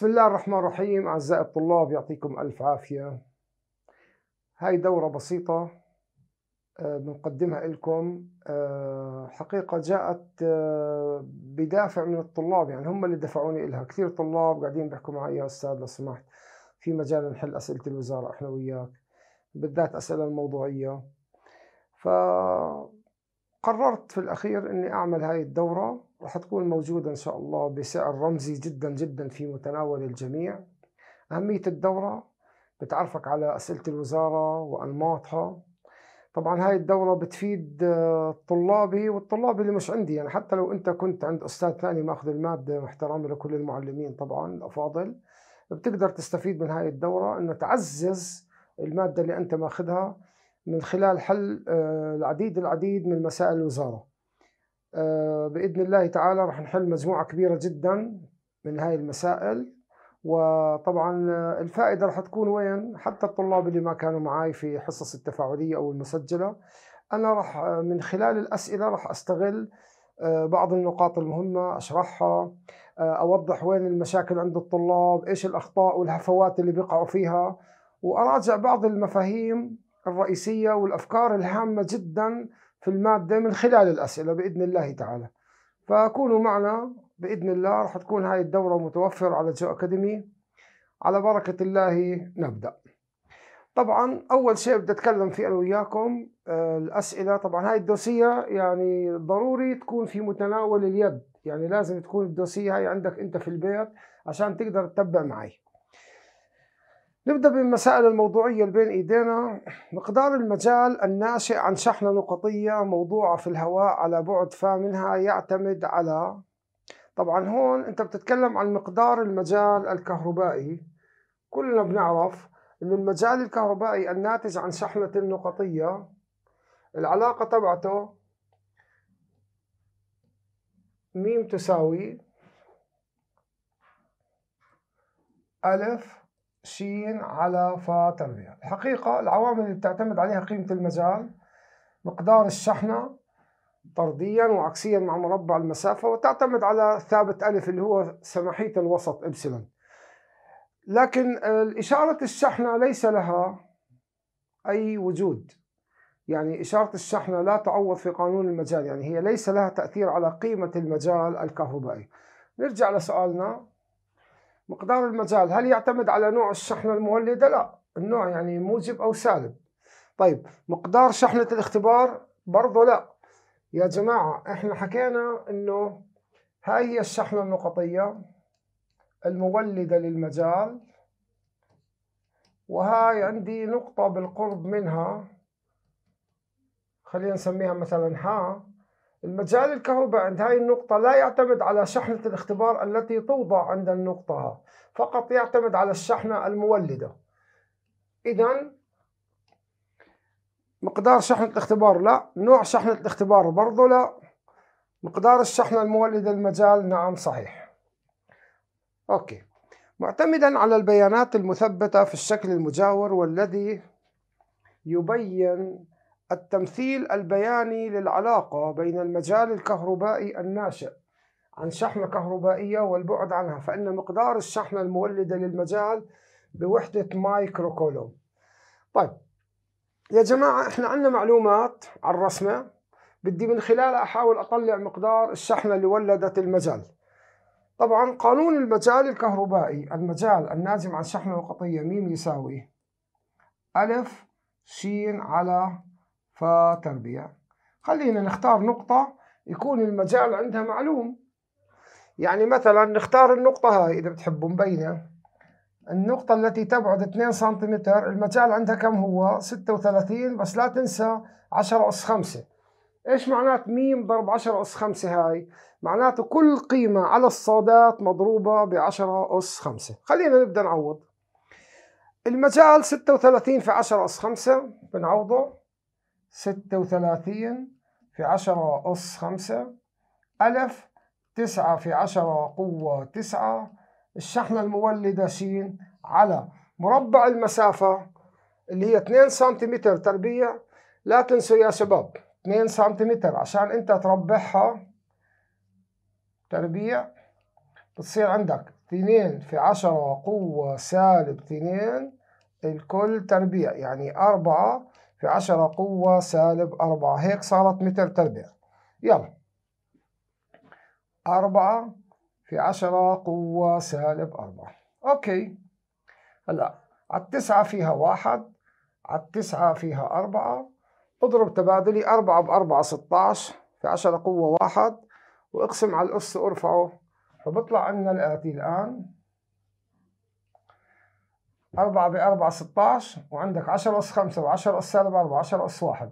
بسم الله الرحمن الرحيم أعزائي الطلاب يعطيكم ألف عافية هاي دورة بسيطة آه، بنقدمها لكم آه، حقيقة جاءت آه، بدافع من الطلاب يعني هم اللي دفعوني إلها كثير طلاب قاعدين بحكوا معي يا أستاذ لو سمحت في مجال نحل أسئلة الوزارة إحنا وياك بالذات أسئلة الموضوعية فقررت في الأخير أني أعمل هاي الدورة وحتكون موجودة إن شاء الله بسعر رمزي جدا جدا في متناول الجميع أهمية الدورة بتعرفك على أسئلة الوزارة وأنماطها طبعا هاي الدورة بتفيد آه، طلابي والطلاب اللي مش عندي يعني حتى لو أنت كنت عند أستاذ ثاني ماخذ المادة احترامي لكل المعلمين طبعا الأفاضل بتقدر تستفيد من هاي الدورة أنه تعزز المادة اللي أنت ماخذها من خلال حل آه، العديد العديد من مسائل الوزارة آه، باذن الله تعالى راح نحل مجموعه كبيره جدا من هاي المسائل وطبعا الفائده راح تكون وين حتى الطلاب اللي ما كانوا معي في حصص التفاعليه او المسجله انا راح من خلال الاسئله راح استغل آه، بعض النقاط المهمه اشرحها آه، اوضح وين المشاكل عند الطلاب ايش الاخطاء والهفوات اللي بيقعوا فيها واراجع بعض المفاهيم الرئيسيه والافكار الهامه جدا في المادة من خلال الأسئلة بإذن الله تعالى فكونوا معنا بإذن الله راح تكون هاي الدورة متوفرة على جو أكاديمي على بركة الله نبدأ طبعا أول شيء بدي أتكلم فيه أنا وياكم آه، الأسئلة طبعا هاي الدوسية يعني ضروري تكون في متناول اليد يعني لازم تكون الدوسية هاي عندك أنت في البيت عشان تقدر تتبع معي نبدأ بالمسائل الموضوعية اللي بين إيدينا مقدار المجال الناشئ عن شحنة نقطية موضوعة في الهواء على بعد فا منها يعتمد على طبعا هون أنت بتتكلم عن مقدار المجال الكهربائي كلنا بنعرف أن المجال الكهربائي الناتج عن شحنة نقطية العلاقة تبعته ميم تساوي ألف ش على فا تربيع الحقيقة العوامل اللي بتعتمد عليها قيمة المجال مقدار الشحنة طرديا وعكسيا مع مربع المسافة وتعتمد على ثابت ألف اللي هو سماحية الوسط إبسلون لكن إشارة الشحنة ليس لها أي وجود يعني إشارة الشحنة لا تعوض في قانون المجال يعني هي ليس لها تأثير على قيمة المجال الكهربائي نرجع لسؤالنا مقدار المجال هل يعتمد على نوع الشحنة المولدة؟ لا النوع يعني موجب أو سالب طيب مقدار شحنة الاختبار برضه لا يا جماعة احنا حكينا انه هاي هي الشحنة النقطية المولدة للمجال وهاي عندي نقطة بالقرب منها خلينا نسميها مثلا ح المجال الكهرباء عند هاي النقطة لا يعتمد على شحنة الاختبار التي توضع عند النقطة فقط يعتمد على الشحنة المولدة إذا مقدار شحنة الاختبار لا نوع شحنة الاختبار برضو لا مقدار الشحنة المولدة المجال نعم صحيح أوكي معتمدا على البيانات المثبتة في الشكل المجاور والذي يبين التمثيل البياني للعلاقة بين المجال الكهربائي الناشئ عن شحنة كهربائية والبعد عنها فإن مقدار الشحنة المولدة للمجال بوحدة مايكرو كولوم طيب يا جماعة احنا عندنا معلومات على الرسمة بدي من خلالها أحاول أطلع مقدار الشحنة اللي ولدت المجال طبعا قانون المجال الكهربائي المجال الناجم عن شحنة نقطية ميم يساوي ألف شين على فتربيع خلينا نختار نقطة يكون المجال عندها معلوم يعني مثلا نختار النقطة هاي إذا بتحبوا مبينة النقطة التي تبعد 2 سنتيمتر المجال عندها كم هو 36 بس لا تنسى 10 أس 5 إيش معنات م ضرب 10 أس 5 هاي معناته كل قيمة على الصادات مضروبة ب 10 أس 5 خلينا نبدأ نعوض المجال 36 في 10 أس 5 بنعوضه ستة وثلاثين في عشرة أس خمسة ألف تسعة في عشرة قوة تسعة الشحنة المولدة ش على مربع المسافة اللي هي 2 سنتيمتر تربيع لا تنسوا يا شباب 2 سنتيمتر عشان انت تربحها تربيع بتصير عندك 2 في 10 قوة سالب 2 الكل تربيع يعني 4 في 10 قوة سالب 4 هيك صارت مثل تربيع يلا 4 في 10 قوة سالب 4 أوكي هلا على التسعة فيها واحد على التسعة فيها أربعة اضرب تبادلي أربعة بأربعة 16 في عشرة قوة واحد واقسم على الأس وارفعه فبطلع عنا الآتي الآن 4 ب 4 16 وعندك 10 أس 5 و10 أس 4 و10 أس 1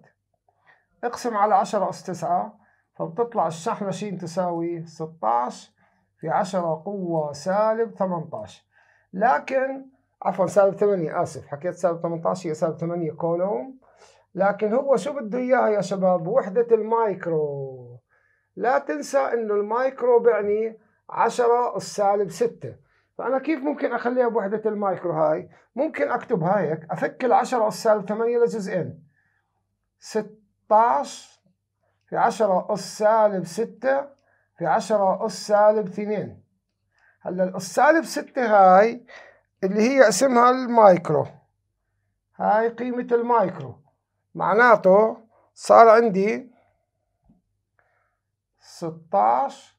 اقسم على 10 أس 9 فبتطلع الشحمشين تساوي 16 في 10 قوة سالب 18 لكن عفوا سالب 8 آسف حكيت سالب 18 هي سالب 8 كولوم لكن هو شو بده إياها يا شباب وحدة المايكرو لا تنسى إنه المايكرو بيعني 10 سالب 6 فانا كيف ممكن اخليها بوحده المايكرو هاي ممكن اكتب هيك افك ال10 اس سالب 8 لجزئين 16 في 10 اس سالب 6 في 10 اس سالب 2 هلا الاس سالب 6 هاي اللي هي اسمها المايكرو هاي قيمة المايكرو معناته صار عندي 16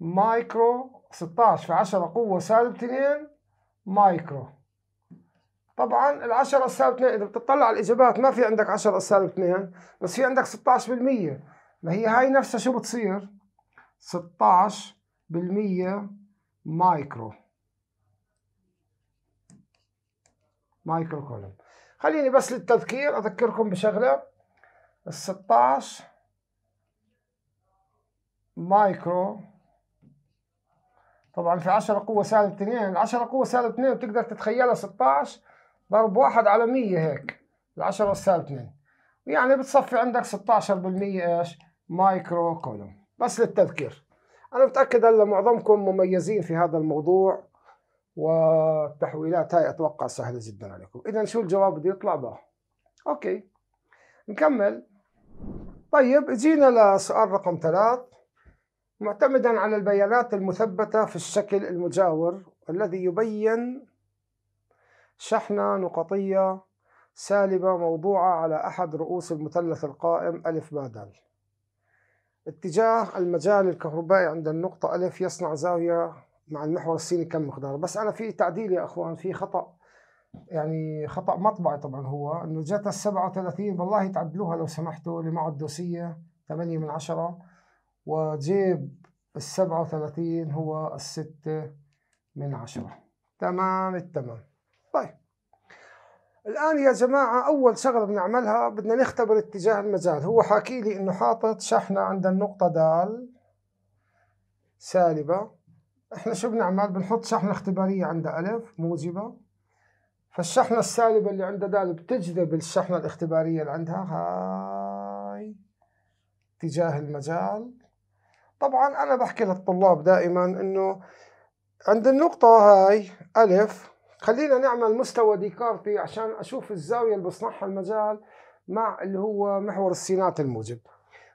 مايكرو 16 في 10 قوة سالب 2 مايكرو طبعا ال 10 سالب 2 إذا بتطلع على الإجابات ما في عندك 10 سالب 2 بس في عندك 16% ما هي هاي نفسها شو بتصير 16% مايكرو مايكرو كولم خليني بس للتذكير أذكركم بشغلة ال 16 مايكرو طبعا في 10 قوة سالب 2 ال 10 قوة سالب 2 بتقدر تتخيلها 16 ضرب 1 على 100 هيك ال 10 سالب 2 يعني بتصفي عندك 16% ايش مايكرو كولوم بس للتذكير انا متاكد هلا معظمكم مميزين في هذا الموضوع والتحويلات هاي اتوقع سهله جدا عليكم اذا شو الجواب بده يطلع به اوكي نكمل طيب اجينا لسؤال رقم ثلاث معتمدا على البيانات المثبتة في الشكل المجاور الذي يبين شحنة نقطية سالبة موضوعة على أحد رؤوس المثلث القائم ألف ب د اتجاه المجال الكهربائي عند النقطة ألف يصنع زاوية مع المحور الصيني كم مقدار بس أنا في تعديل يا أخوان في خطأ يعني خطأ مطبعي طبعا هو أنه جتا 37 بالله والله تعدلوها لو سمحتوا لمعدوسية 8 من عشرة وجيب السبعة وثلاثين هو الستة من عشرة تمام التمام طيب الآن يا جماعة أول شغلة بنعملها بدنا نختبر اتجاه المجال هو حاكي لي إنه حاطط شحنة عند النقطة دال سالبة إحنا شو بنعمل بنحط شحنة اختبارية عند ألف موجبة فالشحنة السالبة اللي عند دال بتجذب الشحنة الاختبارية اللي عندها هاي اتجاه المجال طبعا أنا بحكي للطلاب دائما إنه عند النقطة هاي ألف خلينا نعمل مستوى ديكارتي عشان أشوف الزاوية اللي بصنعها المجال مع اللي هو محور السينات الموجب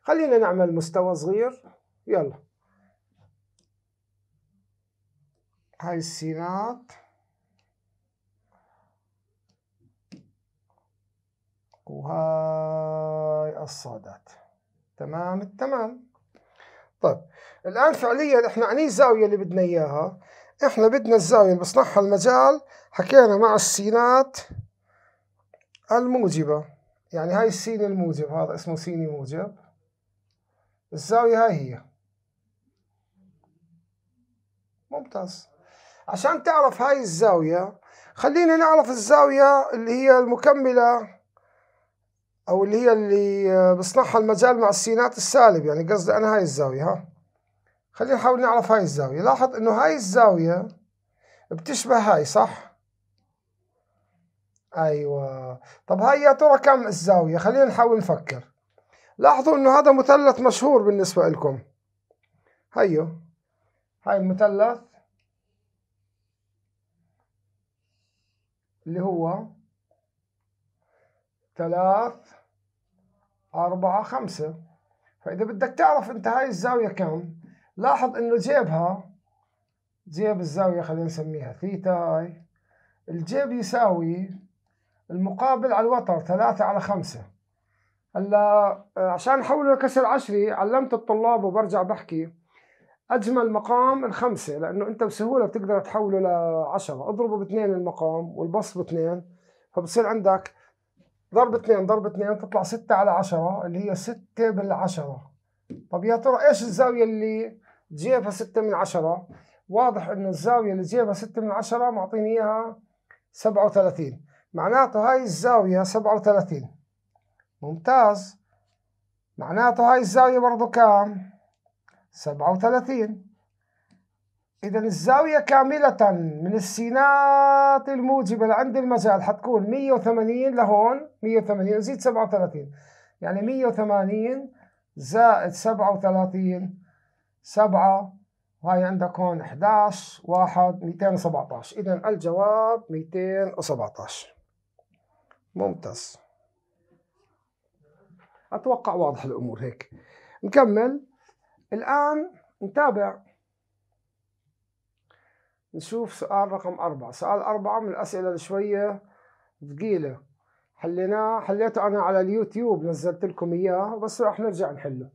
خلينا نعمل مستوى صغير يلا هاي السينات وهاي الصادات تمام التمام طيب الآن فعليا احنا عن الزاوية اللي بدنا إياها احنا بدنا الزاوية اللي بصنعها المجال حكينا مع السينات الموجبة يعني هاي السين الموجب هذا اسمه سين موجب الزاوية هاي هي ممتاز عشان تعرف هاي الزاوية خلينا نعرف الزاوية اللي هي المكملة او اللي هي اللي آه، بصنعها المجال مع السينات السالب يعني قصدي انا هاي الزاويه ها خلينا نحاول نعرف هاي الزاويه لاحظ انه هاي الزاويه بتشبه هاي صح ايوه طب هاي يا ترى كم الزاويه خلينا نحاول نفكر لاحظوا انه هذا مثلث مشهور بالنسبه لكم هيو هاي المثلث اللي هو ثلاث أربعة خمسة فإذا بدك تعرف أنت هاي الزاوية كم لاحظ أنه جيبها جيب الزاوية خلينا نسميها ثيتا هاي الجيب يساوي المقابل على الوتر ثلاثة على خمسة هلا آه، عشان نحوله لكسر عشري علمت الطلاب وبرجع بحكي أجمل مقام الخمسة لأنه أنت بسهولة بتقدر تحوله لعشرة اضربه باثنين المقام والبص باثنين فبصير عندك ضرب 2 ضرب 2 تطلع 6 على 10 اللي هي 6 بالعشرة طب يا ترى ايش الزاوية اللي جيبها 6 من 10 واضح انه الزاوية اللي جيبها 6 من 10 معطيني اياها 37 معناته هاي الزاوية 37 ممتاز معناته هاي الزاوية برضه كام 37 إذا الزاوية كاملة من السينات الموجبة لعند المجال حتكون 180 لهون 180 زيد 37 يعني 180 زائد 37 7 وهي عندك هون 11 1 217 إذا الجواب 217 ممتاز أتوقع واضح الأمور هيك نكمل الآن نتابع نشوف سؤال رقم أربعة سؤال أربعة من الأسئلة اللي شوية ثقيلة حليناه حليته أنا على اليوتيوب نزلت لكم إياه بس راح نرجع نحله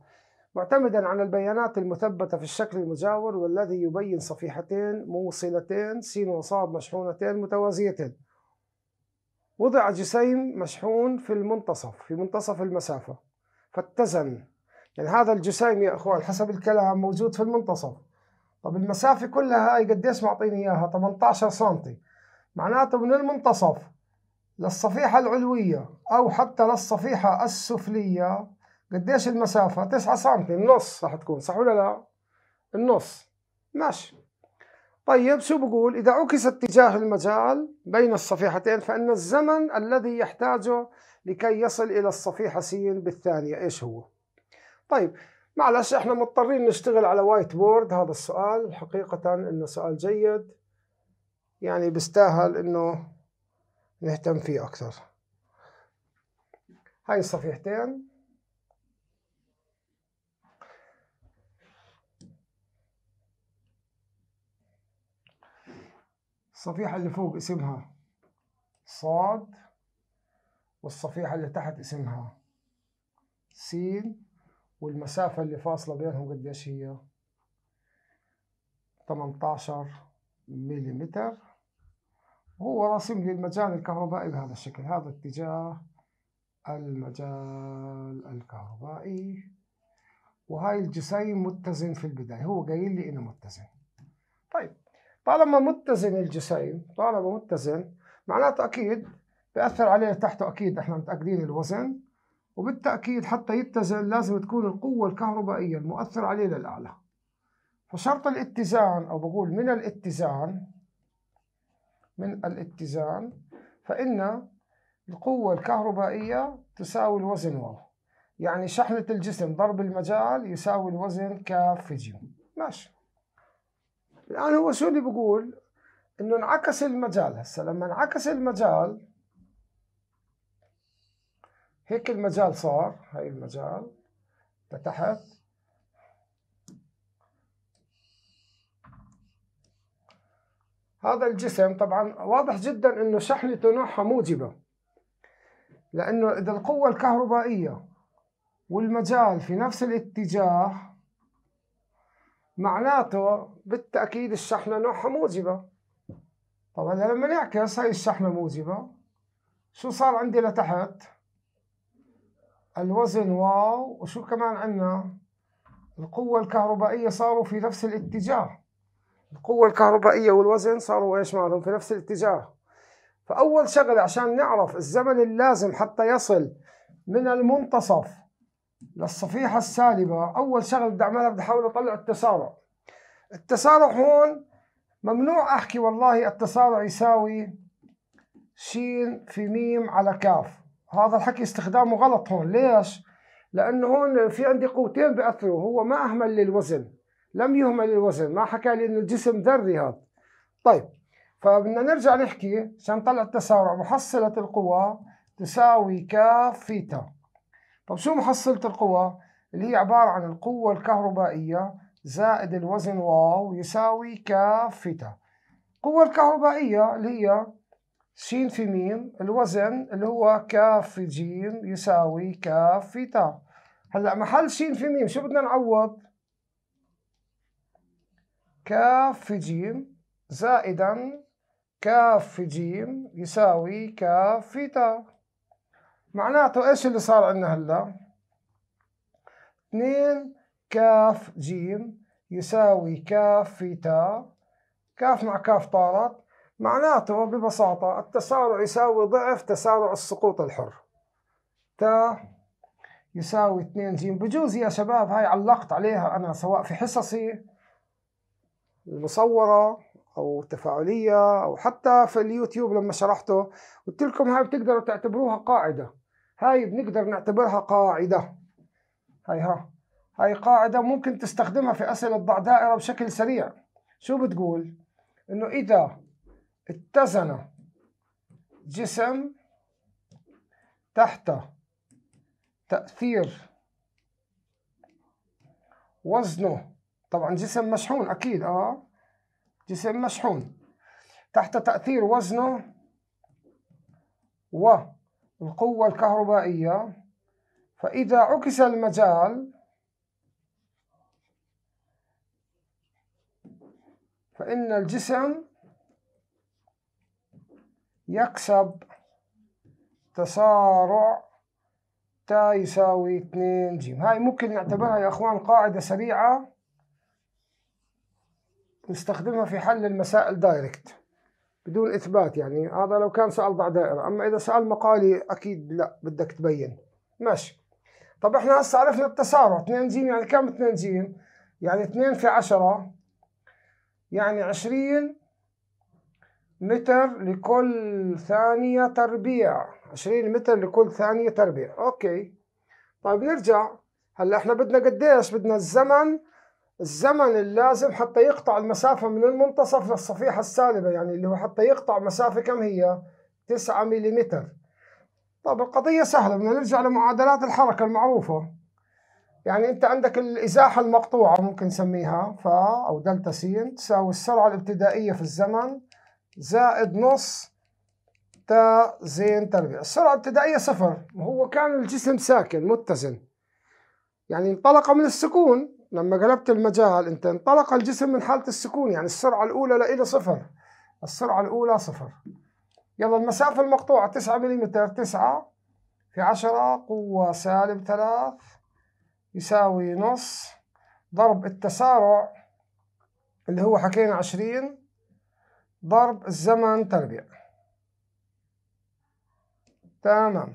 معتمدا على البيانات المثبتة في الشكل المجاور والذي يبين صفيحتين موصلتين س وصاد مشحونتين متوازيتين وضع جسيم مشحون في المنتصف في منتصف المسافة فاتزن يعني هذا الجسيم يا إخوان حسب الكلام موجود في المنتصف طب المسافة كلها هاي قديش معطيني إياها 18 سم معناته من المنتصف للصفيحة العلوية أو حتى للصفيحة السفلية قديش المسافة 9 سم النص راح تكون صح ولا لا النص ماشي طيب شو بقول إذا عكس اتجاه المجال بين الصفيحتين فإن الزمن الذي يحتاجه لكي يصل إلى الصفيحة س بالثانية إيش هو؟ طيب معلش احنا مضطرين نشتغل على وايت بورد هذا السؤال حقيقة انه سؤال جيد يعني بيستاهل انه نهتم فيه اكثر هاي الصفيحتين الصفيحة اللي فوق اسمها صاد والصفيحة اللي تحت اسمها سين والمسافة اللي فاصلة بينهم قديش هي 18 ملم هو راسم لي المجال الكهربائي بهذا الشكل هذا اتجاه المجال الكهربائي وهاي الجسيم متزن في البداية هو قايل لي إنه متزن طيب طالما متزن الجسيم طالما متزن معناته أكيد بأثر عليه تحته أكيد إحنا متأكدين الوزن وبالتأكيد حتى يتزن لازم تكون القوة الكهربائية المؤثرة عليه للأعلى فشرط الاتزان أو بقول من الاتزان من الاتزان فإن القوة الكهربائية تساوي الوزن واو يعني شحنة الجسم ضرب المجال يساوي الوزن كاف جيم ماشي الآن هو شو اللي بقول إنه انعكس المجال هسه لما انعكس المجال هيك المجال صار هاي المجال لتحت هذا الجسم طبعا واضح جدا انه شحنته نوعها موجبه لانه اذا القوه الكهربائيه والمجال في نفس الاتجاه معناته بالتاكيد الشحنه نوعها موجبه طبعا لما نعكس هاي الشحنه موجبه شو صار عندي لتحت الوزن واو وشو كمان عندنا القوة الكهربائية صاروا في نفس الاتجاه القوة الكهربائية والوزن صاروا ايش مالهم في نفس الاتجاه فأول شغلة عشان نعرف الزمن اللازم حتى يصل من المنتصف للصفيحة السالبة أول شغلة بدي أعملها بدي أحاول أطلع التسارع التسارع هون ممنوع أحكي والله التسارع يساوي شين في ميم على كاف هذا الحكي استخدامه غلط هون ليش؟ لأنه هون في عندي قوتين بأثروا هو ما أهمل للوزن لم يهمل الوزن ما حكى لي انه الجسم ذري هذا طيب فبدنا نرجع نحكي عشان نطلع التسارع محصلة القوى تساوي ك فيتا طب شو محصلة القوى اللي هي عبارة عن القوة الكهربائية زائد الوزن واو يساوي ك فيتا القوة الكهربائية اللي هي ش في م الوزن اللي هو ك في ج يساوي ك في تا هلا محل ش في م شو بدنا نعوض؟ ك في ج زائدا ك في ج يساوي ك في تا معناته ايش اللي صار عندنا هلا؟ 2 كاف ج يساوي كاف في تا كاف مع كاف طارت معناته ببساطة التسارع يساوي ضعف تسارع السقوط الحر تا يساوي 2 ج بجوز يا شباب هاي علقت عليها أنا سواء في حصصي المصورة أو تفاعلية أو حتى في اليوتيوب لما شرحته قلت لكم هاي بتقدروا تعتبروها قاعدة هاي بنقدر نعتبرها قاعدة هاي ها هاي قاعدة ممكن تستخدمها في أسئلة ضع دائرة بشكل سريع شو بتقول؟ إنه إذا اتزن جسم تحت تأثير وزنه طبعا جسم مشحون أكيد آه جسم مشحون تحت تأثير وزنه والقوة الكهربائية فإذا عكس المجال فإن الجسم يكسب تسارع تا يساوي 2 جيم هاي ممكن نعتبرها يا اخوان قاعدة سريعة نستخدمها في حل المسائل دايركت بدون اثبات يعني هذا لو كان سأل ضع دائرة اما اذا سأل مقالي اكيد لا بدك تبين ماشي طب احنا هسه عرفنا التسارع 2 جيم يعني كم 2 جيم يعني 2 في 10 يعني 20 متر لكل ثانية تربيع عشرين متر لكل ثانية تربيع أوكي طيب نرجع هلا احنا بدنا قديش بدنا الزمن الزمن اللازم حتى يقطع المسافة من المنتصف للصفيحة السالبة يعني اللي هو حتى يقطع مسافة كم هي 9 ملم طيب القضية سهلة بدنا نرجع لمعادلات الحركة المعروفة يعني انت عندك الازاحة المقطوعة ممكن نسميها فا او دلتا س تساوي السرعة الابتدائية في الزمن زائد نص تا زين تربيع السرعة الابتدائية صفر هو كان الجسم ساكن متزن يعني انطلق من السكون لما قلبت المجال انت انطلق الجسم من حالة السكون يعني السرعة الأولى لإلى صفر السرعة الأولى صفر يلا المسافة المقطوعة تسعة مليمتر تسعة في عشرة قوة سالب ثلاث يساوي نص ضرب التسارع اللي هو حكينا عشرين ضرب الزمن تربيع تمام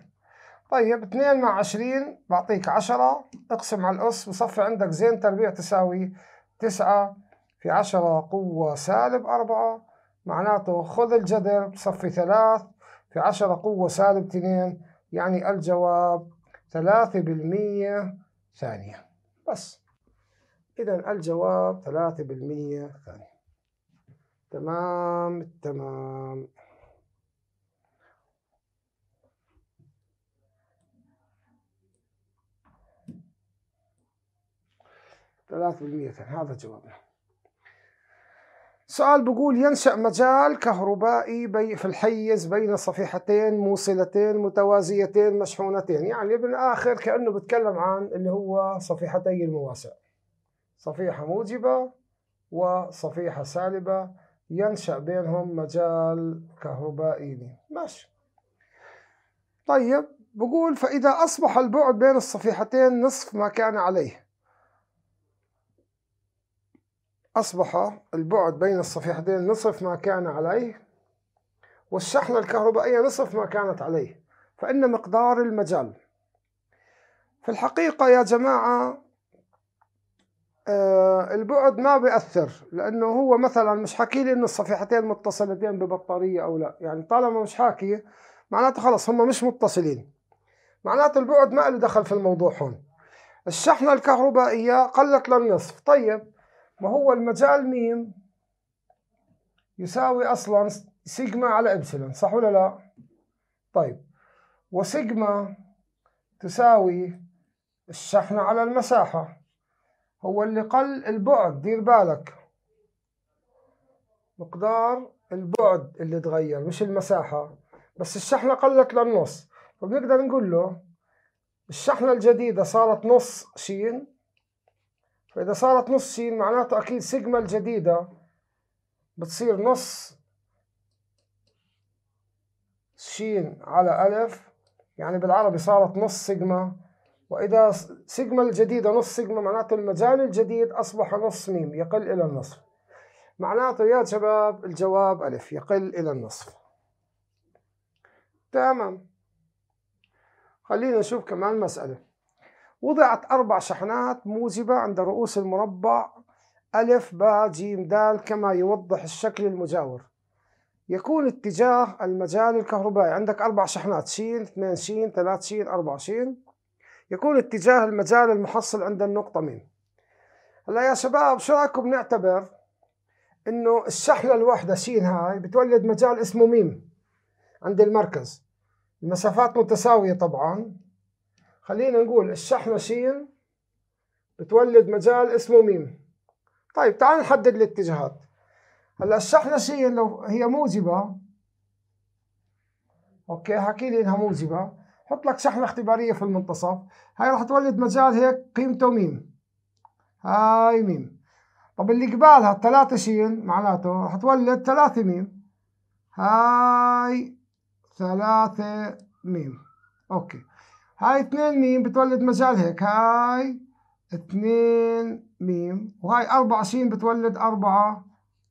طيب اثنين مع عشرين بعطيك عشرة اقسم على الأس بصفي عندك زين تربيع تساوي تسعة في عشرة قوة سالب أربعة معناته خذ الجذر بصفي ثلاث في عشرة قوة سالب اثنين يعني الجواب ثلاثة بالمية ثانية بس إذا الجواب ثلاثة بالمية ثانية تمام تمام ثلاث بالمئة هذا جوابنا سؤال بقول ينشأ مجال كهربائي بي في الحيز بين صفيحتين موصلتين متوازيتين مشحونتين يعني بالآخر كأنه بتكلم عن اللي هو صفيحتي المواسع صفيحة موجبة وصفيحة سالبة ينشأ بينهم مجال كهربائي ماشي طيب بقول فإذا أصبح البعد بين الصفيحتين نصف ما كان عليه أصبح البعد بين الصفيحتين نصف ما كان عليه والشحنة الكهربائية نصف ما كانت عليه فإن مقدار المجال في الحقيقة يا جماعة آه، البعد ما بيأثر لأنه هو مثلا مش حكي لي إنه الصفيحتين متصلتين ببطارية أو لا يعني طالما مش حاكي معناته خلص هم مش متصلين معناته البعد ما له دخل في الموضوع هون الشحنة الكهربائية قلت للنصف طيب ما هو المجال ميم يساوي أصلا سيجما على إبسلون صح ولا لا طيب وسيجما تساوي الشحنة على المساحة هو اللي قل البعد دير بالك مقدار البعد اللي تغير مش المساحة بس الشحنة قلت للنص فبنقدر نقول له الشحنة الجديدة صارت نص شين فإذا صارت نص شين معناته أكيد سيجما الجديدة بتصير نص شين على ألف يعني بالعربي صارت نص سيجما وإذا سيجما الجديدة نص سيجما معناته المجال الجديد أصبح نص ميم يقل إلى النصف معناته يا شباب الجواب ألف يقل إلى النصف تمام خلينا نشوف كمان مسألة وضعت أربع شحنات موجبة عند رؤوس المربع ألف باء جيم دال كما يوضح الشكل المجاور يكون اتجاه المجال الكهربائي عندك أربع شحنات شين اثنين شين ثلاث شين أربع شين يكون اتجاه المجال المحصل عند النقطة مين هلا يا شباب شو رايكم نعتبر انه الشحلة الواحدة شين هاي بتولد مجال اسمه ميم عند المركز المسافات متساوية طبعا خلينا نقول الشحنة شين بتولد مجال اسمه ميم طيب تعال نحدد الاتجاهات هلا الشحنة شين لو هي موجبة اوكي حكي لي انها موجبة حط لك شحنة اختبارية في المنتصف هاي راح تولد مجال هيك قيمته ميم هاي ميم طب اللي قبالها ثلاثة شين معناته راح تولد ثلاثة ميم هاي ثلاثة ميم اوكي هاي اثنين ميم بتولد مجال هيك هاي اثنين ميم وهاي أربعة شين بتولد أربعة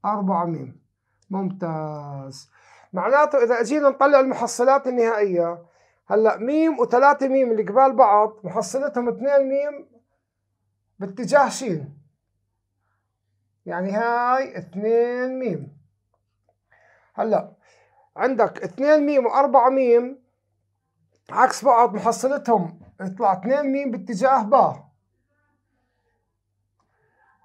أربعة ميم ممتاز معناته إذا أجينا نطلع المحصلات النهائية هلا ميم وثلاثة ميم اللي قبال بعض محصلتهم اثنين ميم باتجاه شين يعني هاي اثنين ميم هلا عندك اثنين ميم واربعة ميم عكس بعض محصلتهم يطلع اثنين ميم باتجاه با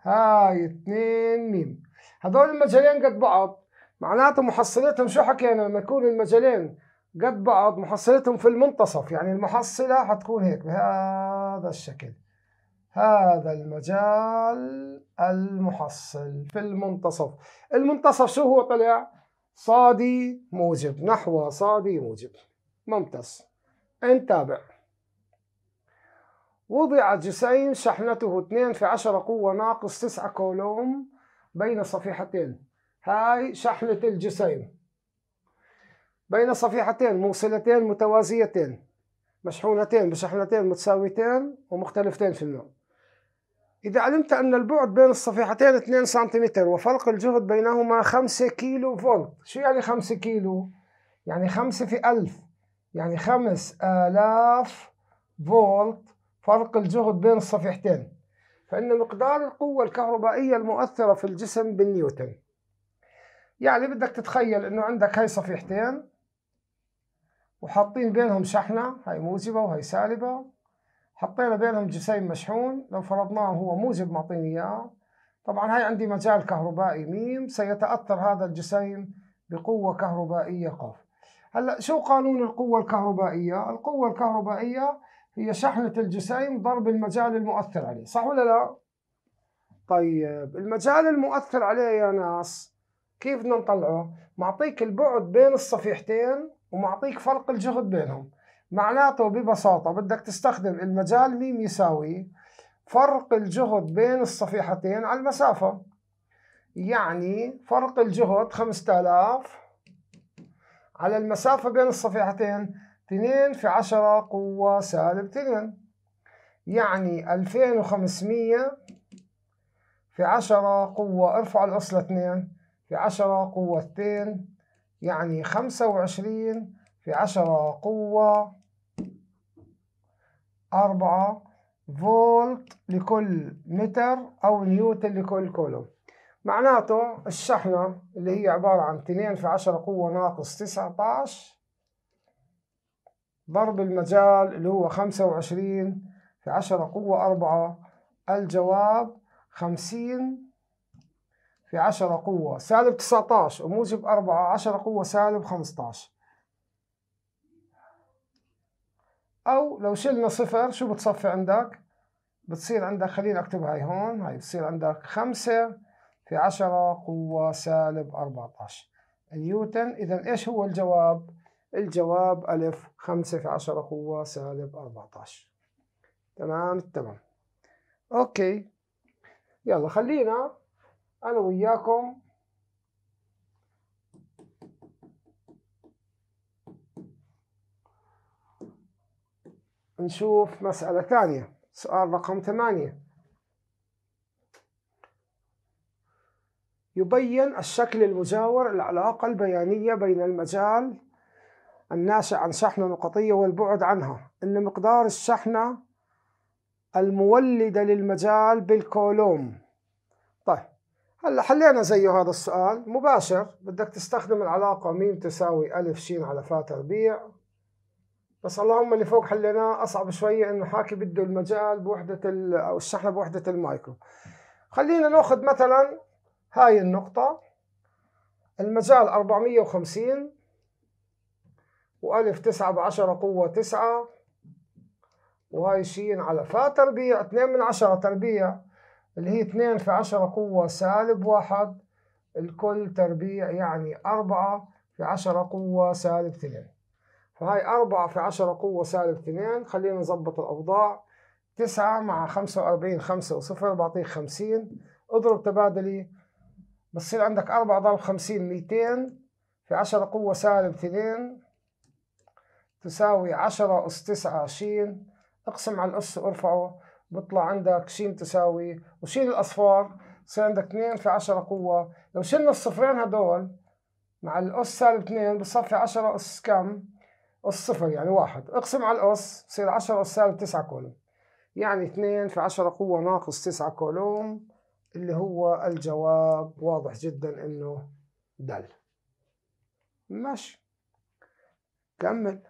هاي اثنين ميم هذول المجالين قد بعض معناته محصلتهم شو حكينا لما يكون المجالين قد بعض محصلتهم في المنتصف يعني المحصلة حتكون هيك بهذا الشكل هذا المجال المحصل في المنتصف المنتصف شو هو طلع صادي موجب نحو صادي موجب ممتاز انتابع وضع جسيم شحنته 2 في 10 قوة ناقص 9 كولوم بين صفيحتين هاي شحنة الجسيم بين صفيحتين موصلتين متوازيتين مشحونتين بشحنتين متساويتين ومختلفتين في النوع إذا علمت أن البعد بين الصفيحتين 2 سنتيمتر وفرق الجهد بينهما 5 كيلو فولت شو يعني 5 كيلو؟ يعني 5 في 1000 يعني 5000 فولت فرق الجهد بين الصفيحتين فإن مقدار القوة الكهربائية المؤثرة في الجسم بالنيوتن يعني بدك تتخيل انه عندك هاي صفيحتين وحاطين بينهم شحنة هاي موجبة وهي سالبة حطينا بينهم جسيم مشحون لو فرضناه هو موجب معطيني إياه طبعا هاي عندي مجال كهربائي ميم سيتأثر هذا الجسيم بقوة كهربائية قف هلا شو قانون القوة الكهربائية؟ القوة الكهربائية هي شحنة الجسيم ضرب المجال المؤثر عليه صح ولا لا؟ طيب المجال المؤثر عليه يا ناس كيف بدنا نطلعه؟ معطيك البعد بين الصفيحتين ومعطيك فرق الجهد بينهم معناته ببساطة بدك تستخدم المجال ميم يساوي فرق الجهد بين الصفيحتين على المسافة يعني فرق الجهد 5000 على المسافة بين الصفيحتين 2 في 10 قوة سالب 2 يعني 2500 في 10 قوة ارفع الأصل 2 في 10 قوة 2 يعني خمسة وعشرين في عشرة قوة أربعة فولت لكل متر أو نيوتن لكل كولوم معناته الشحنة اللي هي عبارة عن 2 في 10 قوة ناقص 19 ضرب المجال اللي هو 25 في 10 قوة 4 الجواب 50 في 10 قوة سالب 19 وموجب 4 10 قوة سالب 15 أو لو شلنا صفر شو بتصفي عندك؟ بتصير عندك خلينا أكتبها هي هون هاي بتصير عندك 5 في 10 قوة سالب 14 نيوتن إذا إيش هو الجواب؟ الجواب ألف 5 في 10 قوة سالب 14 تمام التمام أوكي يلا خلينا انا وياكم نشوف مسألة ثانية سؤال رقم ثمانية يبين الشكل المجاور العلاقة البيانية بين المجال الناشئ عن شحنة نقطية والبعد عنها إن مقدار الشحنة المولدة للمجال بالكولوم هلا حلينا زيه هذا السؤال مباشر بدك تستخدم العلاقة م تساوي ألف ش على ف تربيع بس اللهم اللي فوق حليناه أصعب شوية إنه حاكي بده المجال بوحدة أو الشحنة بوحدة المايكرو خلينا ناخذ مثلا هاي النقطة المجال 450 وألف تسعة بعشرة قوة تسعة وهاي ش على ف تربيع 2 من عشرة تربيع اللي هي 2 في 10 قوة سالب واحد الكل تربيع يعني 4 في 10 قوة سالب 2 فهاي 4 في 10 قوة سالب 2 خلينا نظبط الأوضاع 9 مع 45 5 وصفر بعطيك 50 اضرب تبادلي بصير عندك 4 ضرب 50 200 في 10 قوة سالب 2 تساوي 10 أس 9 20 اقسم على الأس وارفعه بيطلع عندك ش تساوي وشيل الاصفار بصير عندك 2 في 10 قوة لو شلنا الصفرين هدول مع الأس سالب 2 بصفي 10 أس كم؟ أس صفر يعني واحد اقسم على الأس بصير 10 أس سالب 9 كولوم يعني 2 في 10 قوة ناقص 9 كولوم اللي هو الجواب واضح جدا إنه دل ماشي كمل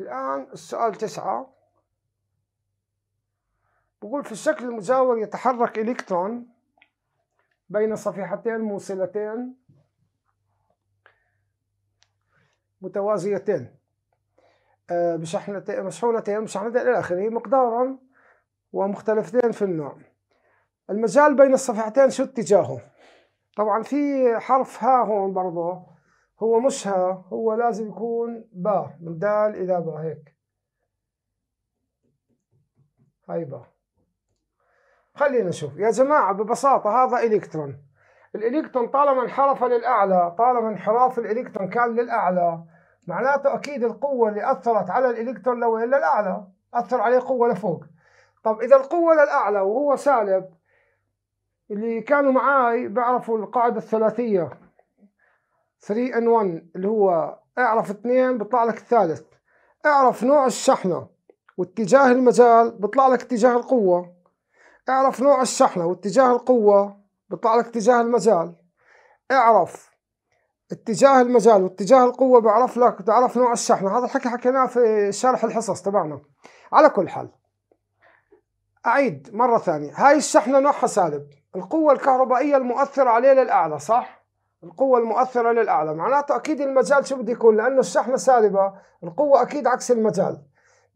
الآن السؤال 9 بقول في الشكل المجاور يتحرك إلكترون بين صفيحتين موصلتين متوازيتين آه، بشحنتين مشحونتين مشحنتين إلى آخره مقدارا ومختلفتين في النوع المجال بين الصفحتين شو اتجاهه طبعا في حرف ها هون برضه هو مش ها هو لازم يكون با من دال إلى با هيك هاي با خلينا نشوف يا جماعة ببساطة هذا إلكترون الإلكترون طالما انحرف للأعلى طالما انحراف الإلكترون كان للأعلى معناته أكيد القوة اللي أثرت على الإلكترون لو إلا الأعلى أثر عليه قوة لفوق طب إذا القوة للأعلى وهو سالب اللي كانوا معاي بيعرفوا القاعدة الثلاثية 3 ان 1 اللي هو اعرف اثنين بيطلع لك الثالث اعرف نوع الشحنة واتجاه المجال بيطلع لك اتجاه القوة اعرف نوع الشحنة واتجاه القوة بيطلع لك اتجاه المجال اعرف اتجاه المجال واتجاه القوة بعرف لك تعرف نوع الشحنة هذا الحكي حكيناه في شرح الحصص تبعنا على كل حال أعيد مرة ثانية هاي الشحنة نوعها سالب القوة الكهربائية المؤثرة عليه للأعلى صح؟ القوة المؤثرة للأعلى معناته أكيد المجال شو بده يكون لأنه الشحنة سالبة القوة أكيد عكس المجال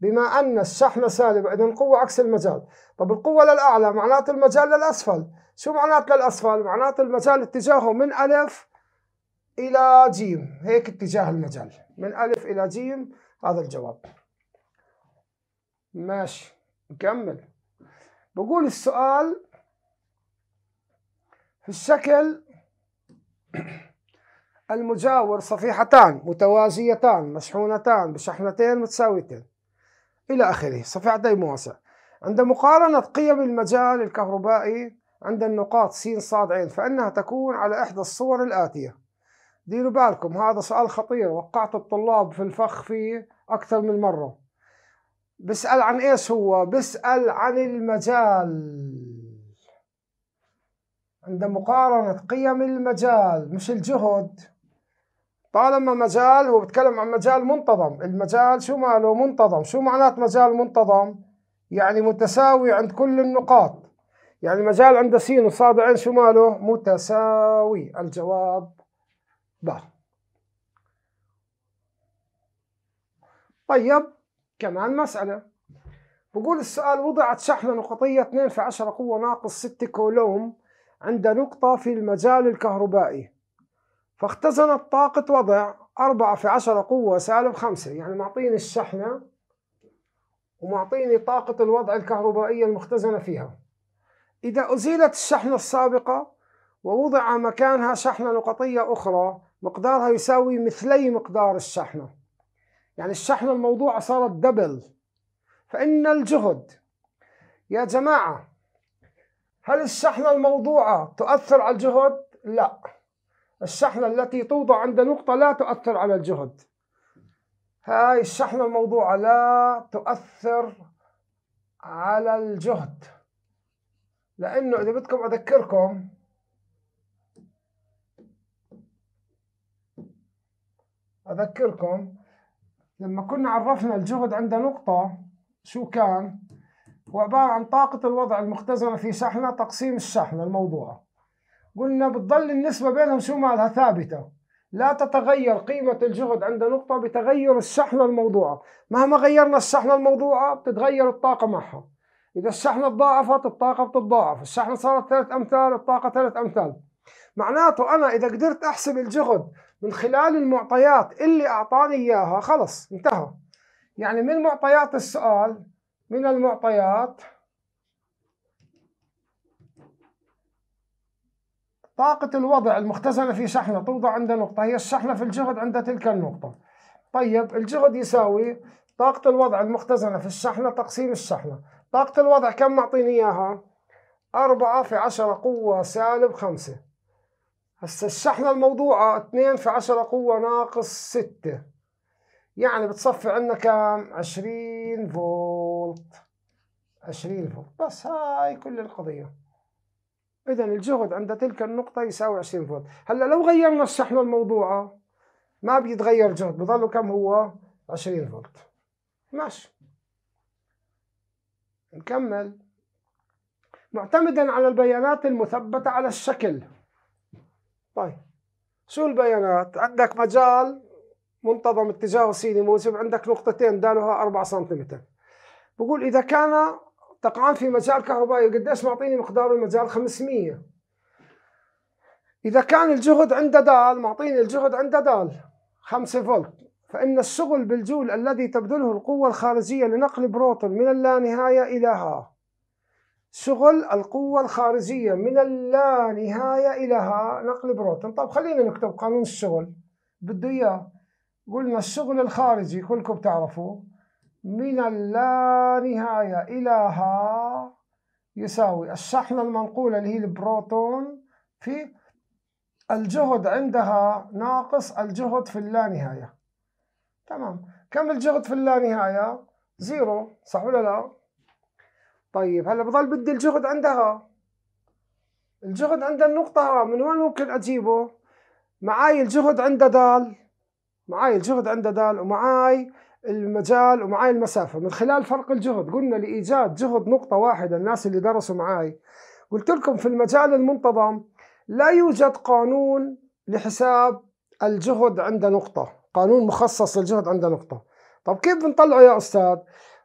بما أن الشحنة سالبة إذا القوة عكس المجال طب القوة للأعلى معناته المجال للأسفل شو معناته للأسفل؟ معناته المجال اتجاهه من ألف إلى جيم هيك اتجاه المجال من ألف إلى جيم هذا الجواب ماشي نكمل بقول السؤال في الشكل المجاور صفيحتان متوازيتان مشحونتان بشحنتين متساويتين إلى آخره دايم واسع عند مقارنة قيم المجال الكهربائي عند النقاط س ص ع فإنها تكون على إحدى الصور الآتية ديروا بالكم هذا سؤال خطير وقعت الطلاب في الفخ فيه أكثر من مرة بسأل عن إيش هو؟ بسأل عن المجال عند مقارنة قيم المجال مش الجهد طالما مجال هو بيتكلم عن مجال منتظم المجال شو ماله منتظم شو معنات مجال منتظم يعني متساوي عند كل النقاط يعني مجال عند س وصاد عين شو ماله متساوي الجواب ب طيب كمان مسألة بقول السؤال وضعت شحنة نقطية 2 في 10 قوة ناقص 6 كولوم عند نقطة في المجال الكهربائي فاختزنت طاقة وضع أربعة في عشرة قوة سالب خمسة يعني معطيني الشحنة ومعطيني طاقة الوضع الكهربائية المختزنة فيها إذا أزيلت الشحنة السابقة ووضع مكانها شحنة نقطية أخرى مقدارها يساوي مثلي مقدار الشحنة يعني الشحنة الموضوعة صارت دبل فإن الجهد يا جماعة هل الشحنة الموضوعة تؤثر على الجهد؟ لا الشحنة التي توضع عند نقطة لا تؤثر على الجهد هاي الشحنة الموضوعة لا تؤثر على الجهد لأنه إذا بدكم أذكركم أذكركم لما كنا عرفنا الجهد عند نقطة شو كان هو عبارة عن طاقة الوضع المختزنة في شحنة تقسيم الشحنة الموضوعة قلنا بتظل النسبة بينهم شو مالها ثابتة لا تتغير قيمة الجهد عند نقطة بتغير الشحنة الموضوعة مهما غيرنا الشحنة الموضوعة بتتغير الطاقة معها إذا الشحنة تضاعفت الطاقة بتتضاعف الشحنة صارت ثلاث أمثال الطاقة ثلاث أمثال معناته أنا إذا قدرت أحسب الجهد من خلال المعطيات اللي أعطاني إياها خلص انتهى يعني من معطيات السؤال من المعطيات طاقة الوضع المختزنة في شحنة توضع عند نقطة هي الشحنة في الجهد عند تلك النقطة طيب الجهد يساوي طاقة الوضع المختزنة في الشحنة تقسيم الشحنة طاقة الوضع كم معطيني إياها؟ أربعة في عشرة قوة سالب خمسة هسا الشحنة الموضوعة اثنين في عشرة قوة ناقص ستة يعني بتصفي عندنا كم؟ عشرين فولت عشرين فولت بس هاي كل القضية إذا الجهد عند تلك النقطة يساوي 20 فولت، هلا لو غيرنا الشحنة الموضوعة ما بيتغير جهد، بضله كم هو؟ 20 فولت. ماشي. نكمل. معتمدا على البيانات المثبتة على الشكل. طيب. شو البيانات؟ عندك مجال منتظم اتجاهه سيني موجب، عندك نقطتين دالها 4 سم. بقول إذا كان تقعان في مجال كهربائي قديش معطيني مقدار المجال 500 إذا كان الجهد عند دال معطيني الجهد عند دال 5 فولت فإن الشغل بالجول الذي تبذله القوة الخارجية لنقل بروتون من اللانهاية إلى ها شغل القوة الخارجية من اللانهاية إلى ها نقل بروتون طب خلينا نكتب قانون الشغل بده إياه قلنا الشغل الخارجي كلكم بتعرفوه من اللانهاية إلى ها يساوي الشحنة المنقولة اللي هي البروتون في الجهد عندها ناقص الجهد في اللانهاية تمام كم الجهد في اللانهاية؟ زيرو صح ولا لا؟ طيب هلا بضل بدي الجهد عندها الجهد عند النقطة ها من وين ممكن أجيبه؟ معاي الجهد عند دال معاي الجهد عند دال ومعاي المجال ومعاي المسافة من خلال فرق الجهد قلنا لإيجاد جهد نقطة واحدة الناس اللي درسوا معاي قلت لكم في المجال المنتظم لا يوجد قانون لحساب الجهد عند نقطة قانون مخصص للجهد عند نقطة طب كيف بنطلعه يا أستاذ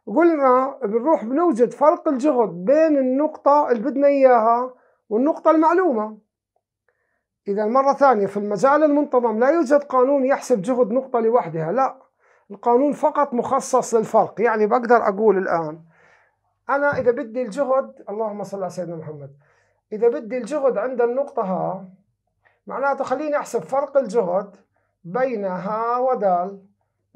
قلنا بنروح بنوجد فرق الجهد بين النقطة اللي بدنا إياها والنقطة المعلومة إذا مرة ثانية في المجال المنتظم لا يوجد قانون يحسب جهد نقطة لوحدها لا القانون فقط مخصص للفرق يعني بقدر أقول الآن أنا إذا بدي الجهد اللهم صل على سيدنا محمد إذا بدي الجهد عند النقطة ها معناته خليني أحسب فرق الجهد بين ها ودال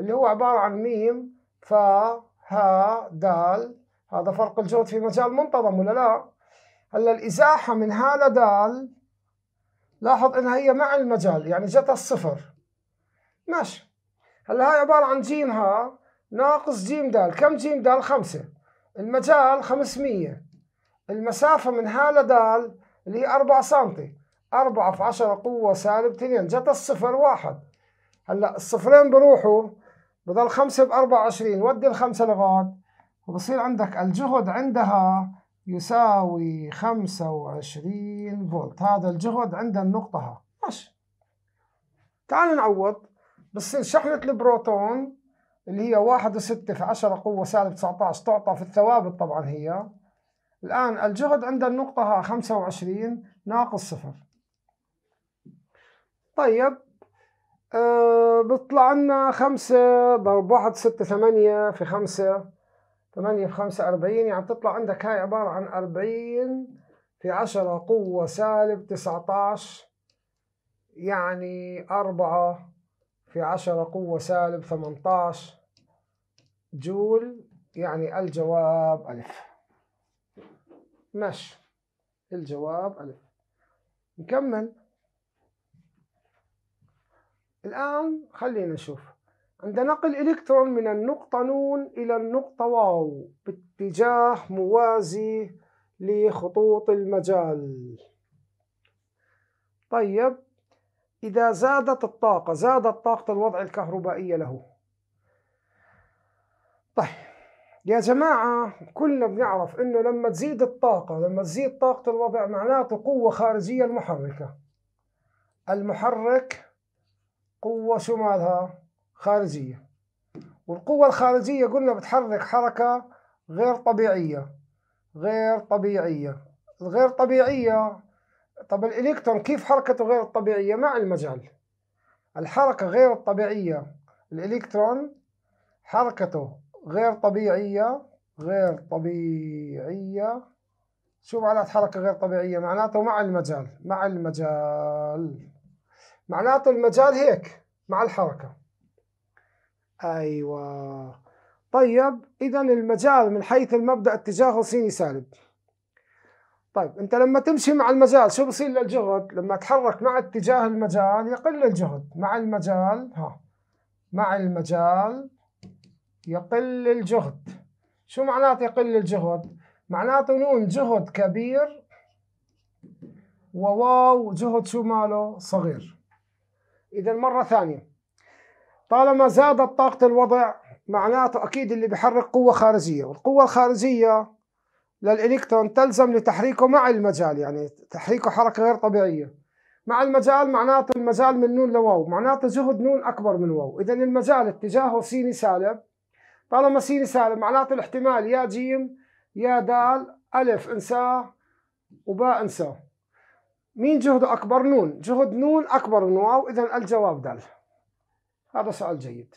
اللي هو عبارة عن ميم فا ها دال هذا فرق الجهد في مجال منتظم ولا لا هلا الإزاحة من ها لدال لاحظ انها هي مع المجال يعني جت الصفر ماشي هلا هاي عبارة عن ج ه ناقص ج د كم ج د خمسة المجال 500 المسافة من ه لد اللي هي 4 سم 4 في 10 قوة سالب 2 جت الصفر واحد هلا الصفرين بروحوا بضل 5 ب 24 ودي الخمسة لغاد وبصير عندك الجهد عندها يساوي 25 فولت هذا الجهد عند النقطة ها ماشي تعال نعوض بتصير شحنة البروتون اللي هي واحد وستة في عشرة قوة سالب 19 تعطى في الثوابت طبعا هي الآن الجهد عند النقطة ها وعشرين ناقص صفر طيب أه بطلع لنا خمسة ضرب واحد ستة ثمانية في خمسة ثمانية في خمسة أربعين يعني بتطلع عندك هاي عبارة عن أربعين في عشرة قوة سالب تسعتاش يعني أربعة في عشرة قوة سالب 18 جول يعني الجواب ألف ماشي الجواب ألف نكمل الآن خلينا نشوف عند نقل إلكترون من النقطة نون إلى النقطة واو باتجاه موازي لخطوط المجال طيب إذا زادت الطاقة زادت طاقة الوضع الكهربائية له طيب يا جماعة كلنا بنعرف إنه لما تزيد الطاقة لما تزيد طاقة الوضع معناته قوة خارجية المحركة المحرك قوة شو مالها خارجية والقوة الخارجية قلنا بتحرك حركة غير طبيعية غير طبيعية الغير طبيعية طب الإلكترون كيف حركته غير الطبيعية مع المجال الحركة غير الطبيعية الإلكترون حركته غير طبيعية غير طبيعية شو معنات حركة غير طبيعية معناته مع المجال مع المجال معناته المجال هيك مع الحركة أيوة طيب إذا المجال من حيث المبدأ اتجاهه سيني سالب طيب انت لما تمشي مع المجال شو بصير للجهد لما تحرك مع اتجاه المجال يقل الجهد مع المجال ها مع المجال يقل الجهد شو معناته يقل الجهد معناته نون جهد كبير وواو جهد شو ماله صغير اذا مره ثانيه طالما زادت طاقه الوضع معناته اكيد اللي بحرك قوه خارجيه والقوه الخارجيه للإلكترون تلزم لتحريكه مع المجال يعني تحريكه حركة غير طبيعية مع المجال معناته المجال من نون لواو معناته جهد نون أكبر من واو إذا المجال اتجاهه سيني سالب طالما سيني سالب معناته الاحتمال يا جيم يا دال ألف انساه وباء انساه مين جهده أكبر نون جهد نون أكبر من واو إذا الجواب دال هذا سؤال جيد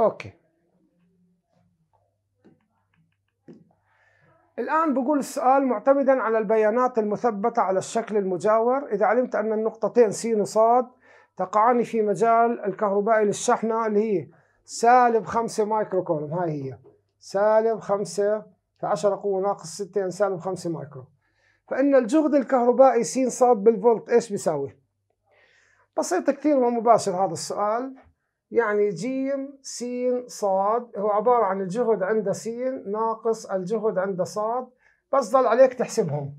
اوكي الآن بقول السؤال معتمدا على البيانات المثبتة على الشكل المجاور إذا علمت أن النقطتين س ص تقعان في مجال الكهربائي للشحنة اللي هي سالب 5 مايكرو كولوم هاي هي سالب 5 في 10 قوة ناقص 6 يعني سالب 5 مايكرو فإن الجهد الكهربائي س صاد بالفولت إيش بيساوي؟ بسيط كثير ومباشر هذا السؤال يعني جيم سين صاد هو عبارة عن الجهد عند سين ناقص الجهد عند صاد بس ضل عليك تحسبهم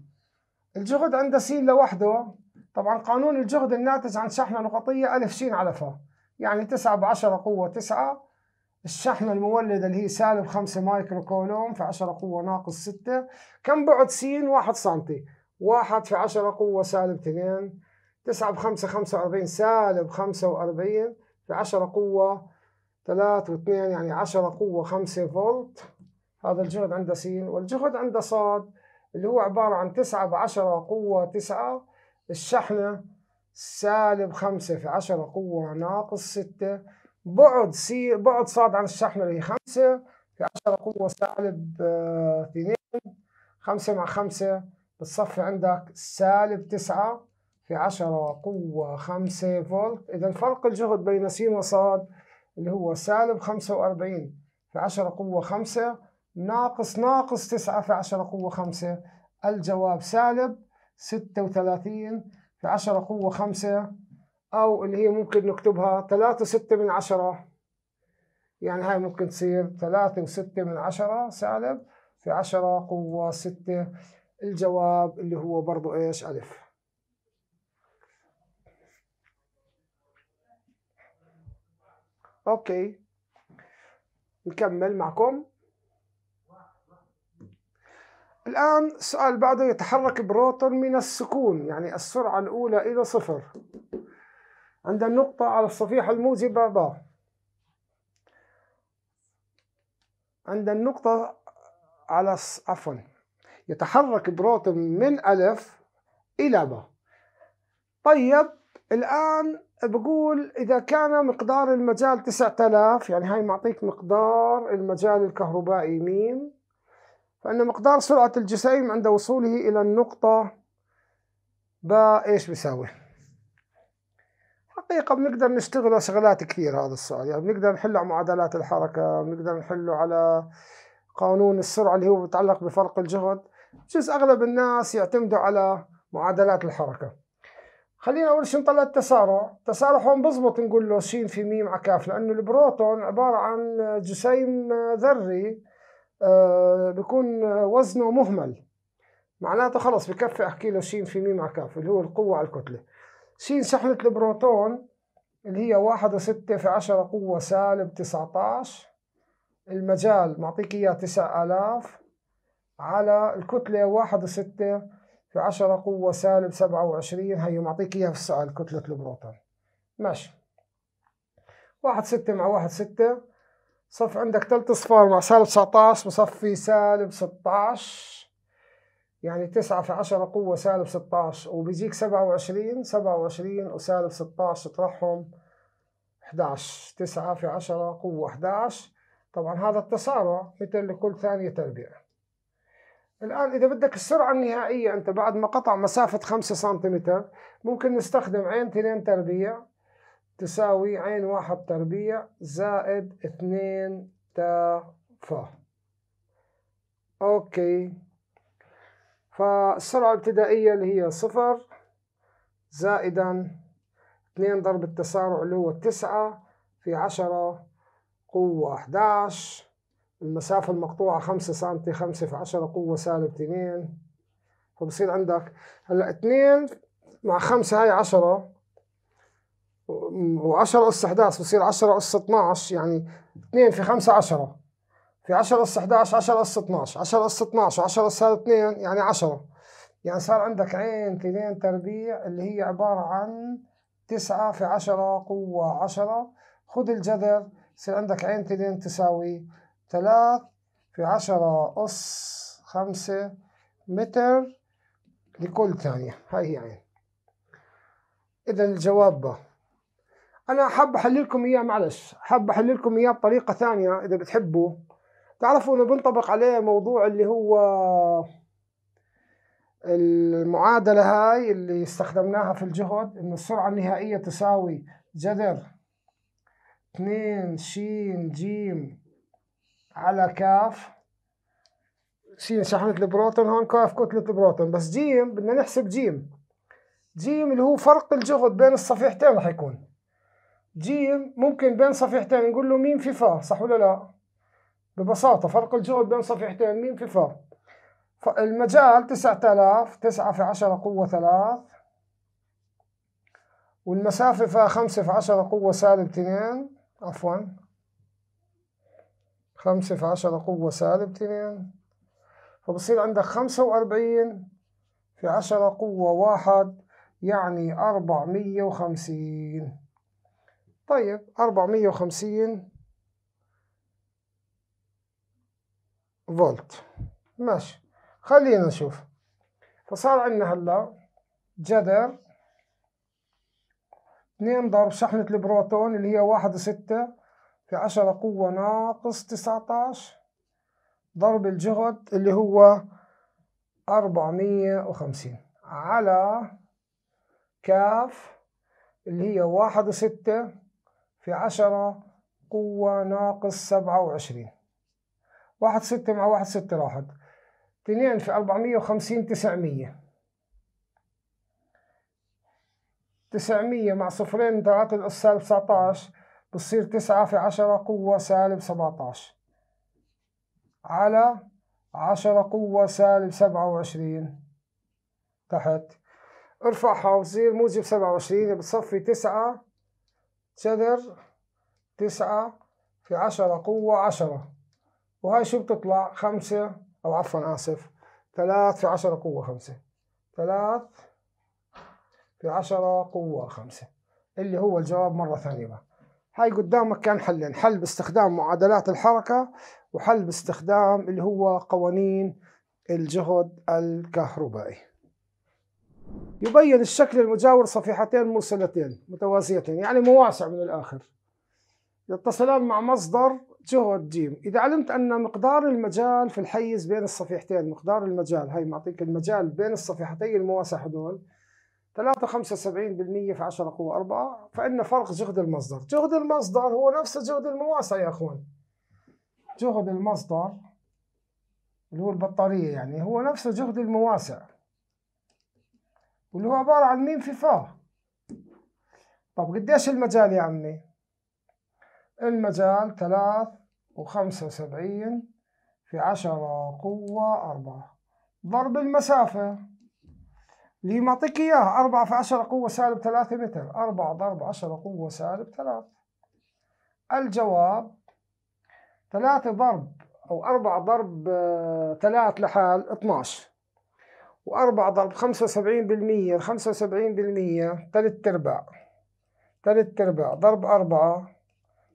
الجهد عند سين لوحده طبعا قانون الجهد الناتج عن شحنة نقطية ألف ش على ف يعني تسعة بعشرة قوة تسعة الشحنة المولدة اللي هي سالب خمسة مايكرو كولوم في عشرة قوة ناقص ستة كم بعد سين واحد سنتي واحد في عشرة قوة سالب اثنين تسعة بخمسة خمسة وأربعين سالب خمسة وأربعين بعشرة قوة ثلاث واثنين يعني عشرة قوة خمسة فولت هذا الجهد عنده سين والجهد عنده صاد اللي هو عبارة عن تسعة بعشرة قوة تسعة الشحنة سالب خمسة في عشرة قوة ناقص ستة بعد سي بعد صاد عن الشحنة اللي هي خمسة في عشرة قوة سالب آه، اثنين خمسة مع خمسة بتصفي عندك سالب تسعة في 10 قوة 5 فولت إذا فرق الجهد بين س وصاد اللي هو سالب 45 في 10 قوة 5 ناقص ناقص 9 في 10 قوة 5 الجواب سالب 36 في 10 قوة 5 أو اللي هي ممكن نكتبها 3 6 من 10 يعني هاي ممكن تصير 3 و6 من 10 سالب في 10 قوة 6 الجواب اللي هو برضو إيش ألف اوكي نكمل معكم الآن السؤال بعده يتحرك بروتون من السكون يعني السرعة الأولى إلى صفر عند النقطة على الصفيحة الموجبة ب عند النقطة على عفوا يتحرك بروتون من ألف إلى باء طيب الآن بقول إذا كان مقدار المجال 9000 يعني هاي معطيك مقدار المجال الكهربائي ميم فإن مقدار سرعة الجسيم عند وصوله إلى النقطة با إيش بيساوي حقيقة بنقدر نشتغله شغلات كثير هذا السؤال يعني بنقدر نحله على معادلات الحركة بنقدر نحله على قانون السرعة اللي هو بيتعلق بفرق الجهد جزء أغلب الناس يعتمدوا على معادلات الحركة خلينا اول شيء نطلع التسارع التسارع هون بزبط نقول له سين في م على كاف لانه البروتون عباره عن جسيم ذري آه، بيكون وزنه مهمل معناته خلص بكفي احكي له سين في م على كاف اللي هو القوه على الكتله سين سحله البروتون اللي هي واحد وستة في عشرة قوة سالب عشر المجال معطيك إياه تسع آلاف على الكتلة واحد وستة في 10 قوة سالب 27 هي معطيك إياها في السؤال كتلة البروتون ماشي واحد ستة مع واحد ستة صف عندك تلت صفار مع سالب 19 بصفي سالب 16 يعني تسعة في عشرة قوة سالب 16 وبيجيك 27 27 وسالب 16 اطرحهم 11 9 في 10 قوة 11 طبعا هذا التسارع مثل لكل ثانية تربيع الآن إذا بدك السرعة النهائية أنت بعد ما قطع مسافة خمسة سنتيمتر ممكن نستخدم عين تنين تربيع تساوي عين واحد تربيع زائد اثنين تا فا أوكي فالسرعة الابتدائية اللي هي صفر زائدا اثنين ضرب التسارع اللي هو تسعة في عشرة قوة احداش المسافة المقطوعة 5 سم 5 في 10 قوة سالب 2 فبصير عندك هلا 2 مع 5 هاي 10 و10 أس 11 بصير 10 أس 12 يعني 2 في 5 10 في 10 أس 11 10 أس 12 10 أس 12 و10 أس 2 يعني 10 يعني صار عندك عين 2 تربيع اللي هي عبارة عن 9 في 10 قوة 10 خذ الجذر يصير عندك عين 2 تساوي 3 في 10 أس 5 متر لكل ثانية هاي هي يعني إذا الجواب ب أنا حاب أحل لكم إياه معلش حاب أحل لكم إياه بطريقة ثانية إذا بتحبوا تعرفوا إنه بنطبق عليه موضوع اللي هو المعادلة هاي اللي استخدمناها في الجهد إنه السرعة النهائية تساوي جذر 2 ش ج على كاف سين شحنة البروتون هون كاف كتلة البروتون بس جيم بدنا نحسب جيم جيم اللي هو فرق الجهد بين الصفيحتين رح يكون جيم ممكن بين صفيحتين نقول له مين في فا صح ولا لا ببساطة فرق الجهد بين صفيحتين مين في فا فالمجال تسعة آلاف تسعة في عشرة قوة ثلاث والمسافة فا خمسة في عشرة قوة سالب اثنين عفوا خمسة في عشرة قوة سالب تنين فبصير عندك خمسة وأربعين في عشرة قوة واحد يعني أربعمية وخمسين طيب أربعمية وخمسين فولت ماشي خلينا نشوف فصار عندنا هلا جذر اثنين ضرب شحنة البروتون اللي هي واحد وستة في عشرة قوة ناقص تسعة عشر ضرب الجهد اللي هو أربعمية وخمسين على كاف اللي هي واحد وستة في عشرة قوة ناقص سبعة وعشرين واحد ستة مع واحد ستة راحت اثنين في أربعمية وخمسين تسعمية تسعمية مع صفرين ثلاثة السالب 19 بتصير تسعة في عشرة قوة سالب سبعة عشر على عشرة قوة سالب سبعة وعشرين تحت ارفعها وتصير موجب سبعة وعشرين بتصفي تسعة جذر تسعة في عشرة قوة عشرة وهاي شو بتطلع خمسة أو عفوا آسف ثلاث في عشرة قوة خمسة ثلاث في عشرة قوة خمسة اللي هو الجواب مرة ثانية بقى هاي قدامك كان حلين حل باستخدام معادلات الحركة وحل باستخدام اللي هو قوانين الجهد الكهربائي يبين الشكل المجاور صفيحتين مرسلتين متوازيتين يعني مواسع من الآخر يتصلان مع مصدر جهد ج إذا علمت أن مقدار المجال في الحيز بين الصفيحتين مقدار المجال هي معطيك المجال بين الصفيحتين المواسع هذول 3.75% في 10 قوة 4 فإن فرق جهد المصدر جهد المصدر هو نفس جهد المواسع يا أخوان جهد المصدر اللي هو البطارية يعني هو نفس جهد المواسع واللي هو عبارة عن م في فا طب قديش المجال يا عمي المجال 3.75 في 10 قوة 4 ضرب المسافة اللي معطيك اياها 4 في 10 قوة سالب 3 متر 4 ضرب 10 قوة سالب 3 الجواب 3 ضرب أو 4 ضرب 3 آه، لحال 12 و4 ضرب 75 75 بالمية تلت أرباع تلت أرباع ضرب 4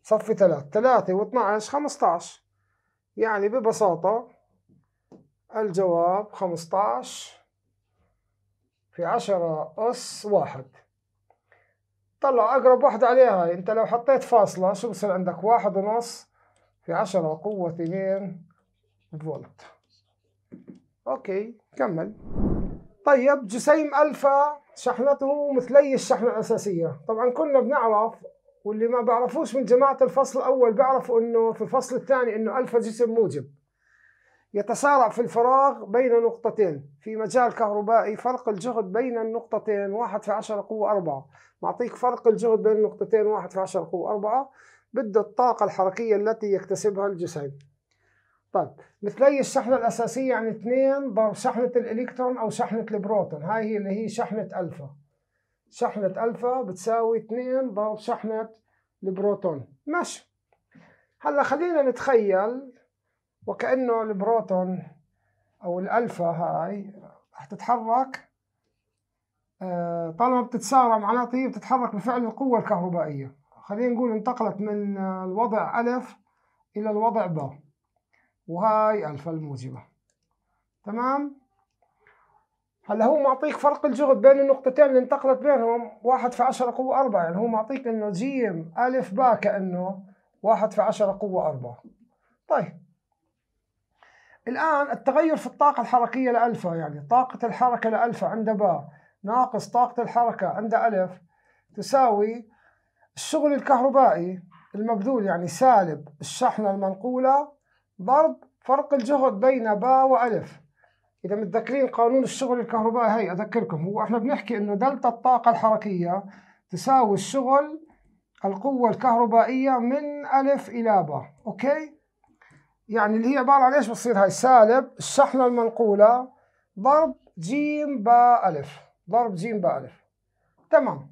صفي 3 3 و12 15 يعني ببساطة الجواب 15 في عشرة أس واحد طلع أقرب واحدة عليها هاي أنت لو حطيت فاصلة شو بصير عندك واحد ونص في عشرة قوة اثنين فولت أوكي كمل طيب جسيم ألفا شحنته مثلي الشحنة الأساسية طبعا كلنا بنعرف واللي ما بعرفوش من جماعة الفصل الأول بيعرفوا أنه في الفصل الثاني أنه ألفا جسم موجب يتسارع في الفراغ بين نقطتين في مجال كهربائي فرق الجهد بين النقطتين واحد في عشرة قوة أربعة معطيك فرق الجهد بين النقطتين واحد في عشرة قوة أربعة بده الطاقة الحركية التي يكتسبها الجسيم طيب مثلي الشحنة الأساسية عن اثنين ضرب شحنة الإلكترون أو شحنة البروتون هاي هي اللي هي شحنة ألفا شحنة ألفا بتساوي اثنين ضرب شحنة البروتون ماشي هلا خلينا نتخيل وكأنه البروتون أو الألفا هاي رح تتحرك آه، طالما بتتسارع معناته طيب بتتحرك بفعل القوة الكهربائية خلينا نقول انتقلت من الوضع ألف إلى الوضع باء وهاي ألفا الموجبة تمام هلا هو معطيك فرق الجهد بين النقطتين اللي انتقلت بينهم واحد في عشرة قوة أربعة يعني هو معطيك إنه جيم ألف باء كأنه واحد في عشرة قوة أربعة طيب الآن التغير في الطاقة الحركية لألفا يعني طاقة الحركة لألفا عند باء ناقص طاقة الحركة عند ألف تساوي الشغل الكهربائي المبذول يعني سالب الشحنة المنقولة ضرب فرق الجهد بين باء وألف إذا متذكرين قانون الشغل الكهربائي هي أذكركم هو إحنا بنحكي إنه دلتا الطاقة الحركية تساوي الشغل القوة الكهربائية من ألف إلى باء أوكي يعني اللي هي عبارة عن إيش بتصير هاي سالب الشحنة المنقولة ضرب جيم باء ألف ضرب جيم باء ألف تمام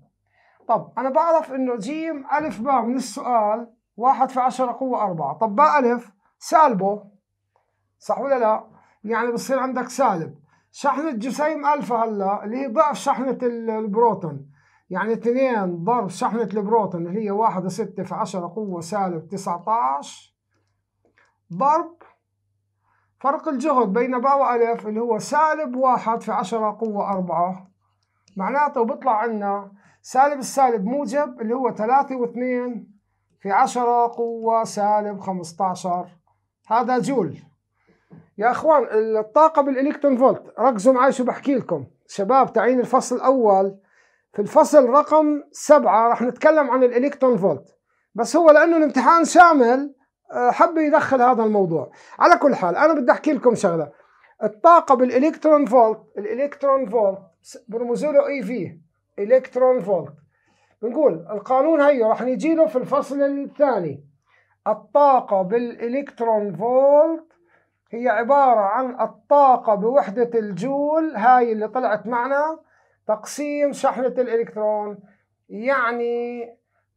طب أنا بعرف إنه جيم ألف باء من السؤال واحد في عشرة قوة أربعة طب باء ألف سالبه صح ولا لا؟ يعني بصير عندك سالب شحنة جسيم ألفا هلا اللي هي ضعف شحنة البروتون يعني 2 ضرب شحنة البروتون اللي هي 1.6 في 10 قوة سالب 19 ضرب فرق الجهد بين باء وألف اللي هو سالب واحد في عشرة قوة أربعة معناته بيطلع عنا سالب السالب موجب اللي هو ثلاثة واثنين في عشرة قوة سالب خمستاشر هذا جول يا اخوان الطاقة بالإلكترون فولت ركزوا معي شو بحكي لكم شباب تعيين الفصل الأول في الفصل رقم سبعة رح نتكلم عن الإلكترون فولت بس هو لأنه الامتحان شامل آه، حب يدخل هذا الموضوع على كل حال انا بدي احكي لكم شغله الطاقه بالالكترون فولت الالكترون فولت برمزوا له اي في الكترون فولت بنقول القانون هي راح نجي له في الفصل الثاني الطاقه بالالكترون فولت هي عباره عن الطاقه بوحده الجول هاي اللي طلعت معنا تقسيم شحنه الالكترون يعني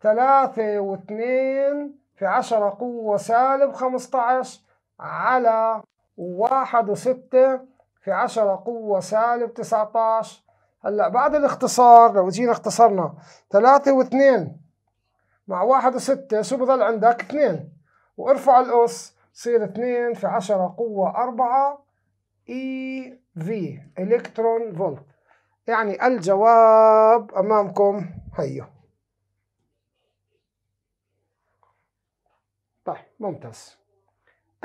ثلاثة واثنين في 10 قوة سالب 15 على واحد وستة في عشرة قوة سالب تسعة عشر هلأ بعد الاختصار لو جينا اختصرنا ثلاثة واثنين مع واحد وستة شو بضل عندك اثنين وارفع الأس صير اثنين في عشرة قوة أربعة اي e في الكترون فولت يعني الجواب أمامكم هيو طيب ممتاز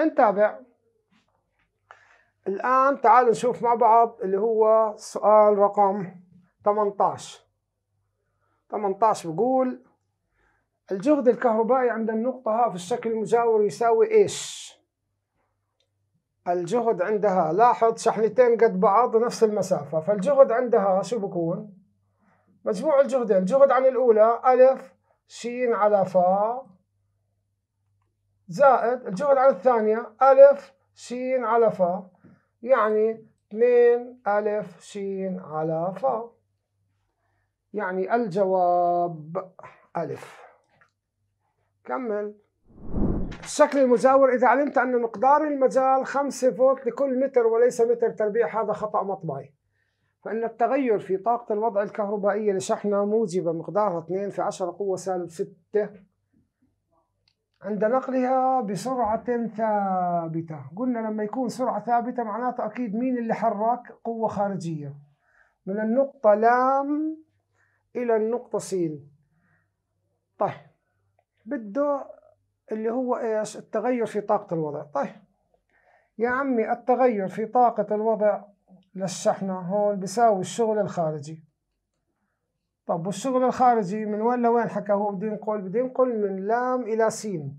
نتابع الآن تعالوا نشوف مع بعض اللي هو سؤال رقم 18 18 بيقول الجهد الكهربائي عند النقطة ها في الشكل المجاور يساوي إيش؟ الجهد عندها لاحظ شحنتين قد بعض نفس المسافة فالجهد عندها شو بكون؟ مجموع الجهدين الجهد عن الأولى ألف شين على فا زائد الجهد على الثانية ألف شين على فا يعني 2 ألف شين على فا يعني الجواب ألف كمل الشكل المجاور إذا علمت أن مقدار المجال 5 فولت لكل متر وليس متر تربيع هذا خطأ مطبعي فإن التغير في طاقة الوضع الكهربائية لشحنة موجبة مقدارها 2 في 10 قوة سالب 6 عند نقلها بسرعة ثابتة قلنا لما يكون سرعة ثابتة معناته أكيد مين اللي حرك قوة خارجية من النقطة لام إلى النقطة سين طيب بده اللي هو إيش التغير في طاقة الوضع طيب يا عمي التغير في طاقة الوضع للشحنة هون بيساوي الشغل الخارجي طب والشغل الخارجي من وين لوين حكى هو بدي نقول بدي نقول من لام إلى سين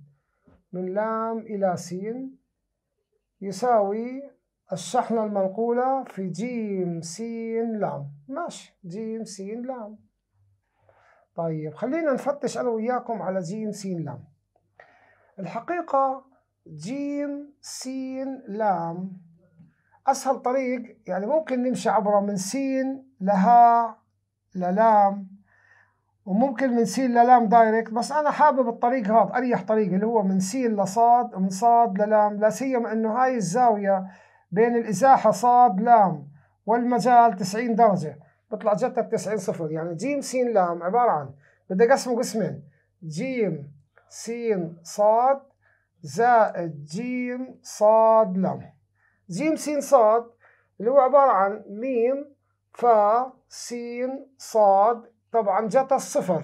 من لام إلى سين يساوي الشحنة المنقولة في جيم سين لام ماشي جيم سين لام طيب خلينا نفتش أنا وياكم على جيم سين لام الحقيقة جيم سين لام أسهل طريق يعني ممكن نمشي عبره من سين لها للام وممكن من سين للام دايركت بس انا حابب الطريق هذا اريح طريق اللي هو من سين لصاد ومن صاد للام لا سيما انه هاي الزاويه بين الازاحه صاد لام والمجال 90 درجه بطلع جدتك 90 صفر يعني جيم سين لام عباره عن بدي اقسمه قسمين جيم سين صاد زائد جيم صاد لام جيم سين صاد اللي هو عباره عن ميم فا سين صاد طبعا جت الصفر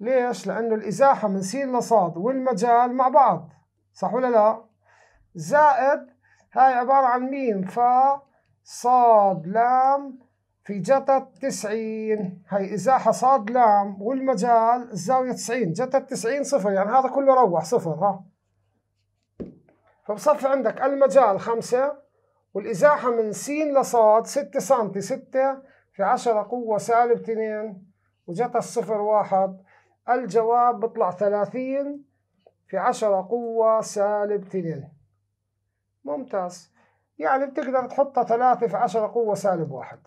ليش؟ لأنه الإزاحة من سين لصاد والمجال مع بعض صح ولا لا؟ زائد هاي عبارة عن ميم فا صاد لام في جتا 90 هي إزاحة صاد لام والمجال الزاوية 90 جتا 90 صفر يعني هذا كله روح صفر ها فبصفي عندك المجال 5 والإزاحة من س لصاد 6 سم 6 في 10 قوة سالب 2 وجت الصفر واحد الجواب بطلع 30 في 10 قوة سالب 2 ممتاز يعني بتقدر تحطها 3 في 10 قوة سالب واحد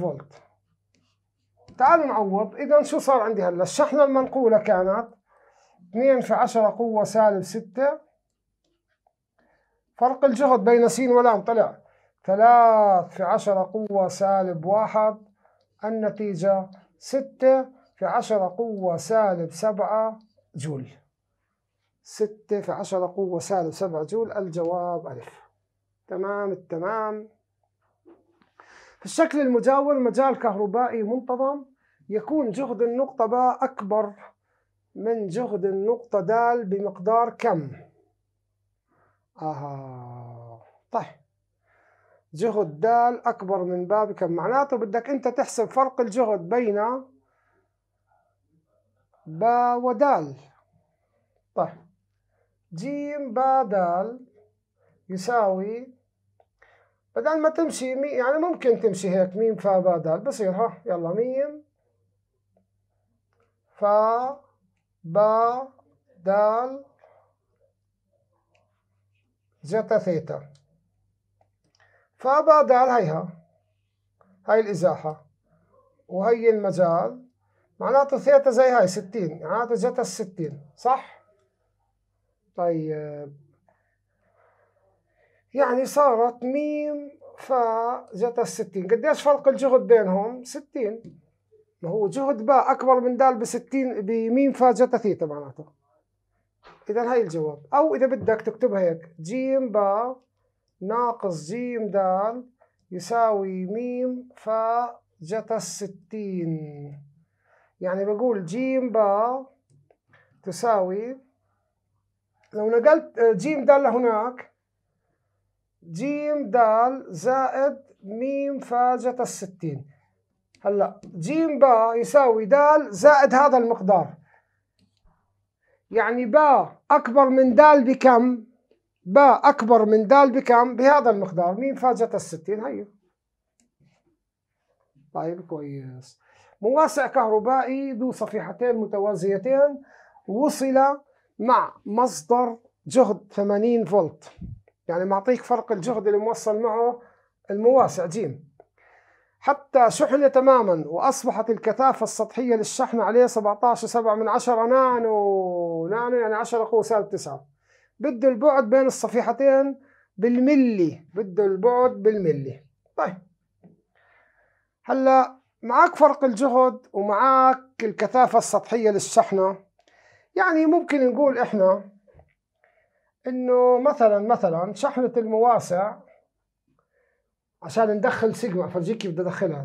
فولت تعالوا نعوض إذا شو صار عندي هلا الشحنة المنقولة كانت 2 في 10 قوة سالب 6 فرق الجهد بين س ولام طلع ثلاث في عشرة قوة سالب واحد النتيجة ستة في عشرة قوة سالب سبعة جول ستة في عشرة قوة سالب سبعة جول الجواب ألف تمام التمام في الشكل المجاور مجال كهربائي منتظم يكون جهد النقطة باء أكبر من جهد النقطة دال بمقدار كم؟ آها طيب جهد دال أكبر من باب كم معناته بدك أنت تحسب فرق الجهد بين با ودال طيب جيم با دال يساوي بدل ما تمشي مي يعني ممكن تمشي هيك ميم فا با دال بصير ها يلا ميم فا با دال زيتا ثيتا فبضع هيها هاي الإزاحة وهي المجال معناته ثيتا زي هاي ستين معناته جتا الستين صح؟ طيب يعني صارت ميم زيتا الستين قديش فرق الجهد بينهم؟ ستين ما هو جهد باء أكبر من دال بستين بميم زيتا ثيتا معناته إذا هاي الجواب أو إذا بدك تكتبها هيك جيم باء ناقص جيم دال يساوي ميم فا جتا الستين يعني بقول جيم با تساوي لو نقلت جيم دال لهناك جيم دال زائد ميم فا جتا الستين هلا جيم با يساوي دال زائد هذا المقدار يعني با أكبر من دال بكم؟ باء أكبر من دال بكم بهذا المقدار مين فاجت الستين هيو طيب كويس مواسع كهربائي ذو صفيحتين متوازيتين وصل مع مصدر جهد 80 فولت يعني معطيك فرق الجهد اللي موصل معه المواسع جيم حتى شحن تماما وأصبحت الكثافة السطحية للشحن عليه 17.7 نانو نانو يعني 10 قوة سالب 9 بده البعد بين الصفيحتين بالملي بده البعد بالملي طيب هلا معك فرق الجهد ومعك الكثافة السطحية للشحنة يعني ممكن نقول احنا انه مثلا مثلا شحنة المواسع عشان ندخل سيجما فرجيك كيف بدي ادخلها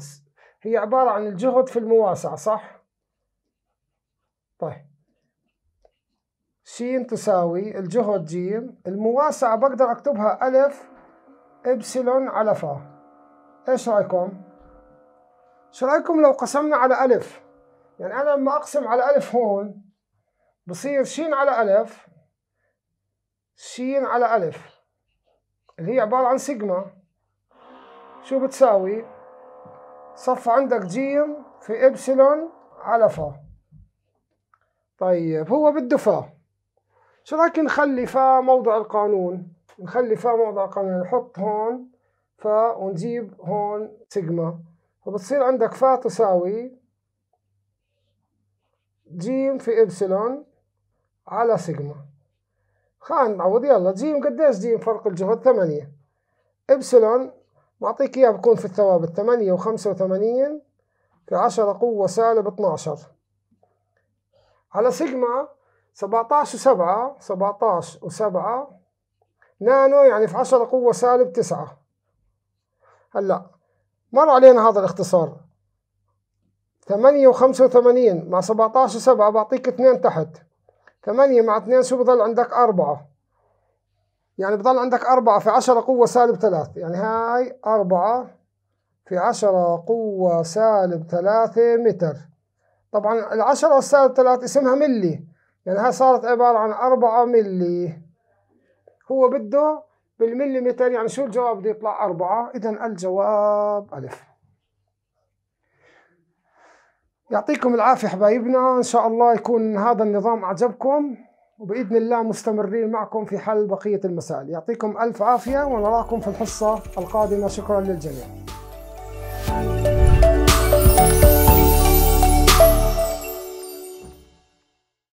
هي عبارة عن الجهد في المواسع صح؟ طيب ش تساوي الجهد ج المواسعة بقدر أكتبها ألف إبسلون على فا إيش رأيكم؟ شو رأيكم لو قسمنا على ألف؟ يعني أنا لما أقسم على ألف هون بصير ش على ألف ش على ألف اللي هي عبارة عن سيجما شو بتساوي؟ صف عندك ج في إبسلون على فا طيب هو بده فا شو رايك نخلي فا موضع القانون نخلي فا موضع القانون نحط هون فا ونجيب هون سيجما فبتصير عندك فا تساوي جيم في إبسلون على سيجما خلينا نعوض يلا جيم قديش جيم فرق الجهد ثمانية إبسلون معطيك إياه بكون في الثوابت ثمانية وخمسة وثمانين في عشرة قوة سالب اتناشر على سيجما 17 و7 17 و7 نانو يعني في 10 قوة سالب 9 هلا مر علينا هذا الاختصار 8 و85 مع 17 و7 بعطيك 2 تحت 8 مع 2 شو بضل عندك 4 يعني بضل عندك 4 في 10 قوة سالب 3 يعني هاي 4 في 10 قوة سالب 3 متر طبعا العشرة السالب 3 اسمها ملي لأنها يعني صارت عبارة عن أربعة ملي هو بده بالمليمتر يعني شو الجواب بده يطلع أربعة إذا الجواب ألف يعطيكم العافية حبايبنا إن شاء الله يكون هذا النظام أعجبكم وبإذن الله مستمرين معكم في حل بقية المسائل يعطيكم ألف عافية ونراكم في الحصة القادمة شكرا للجميع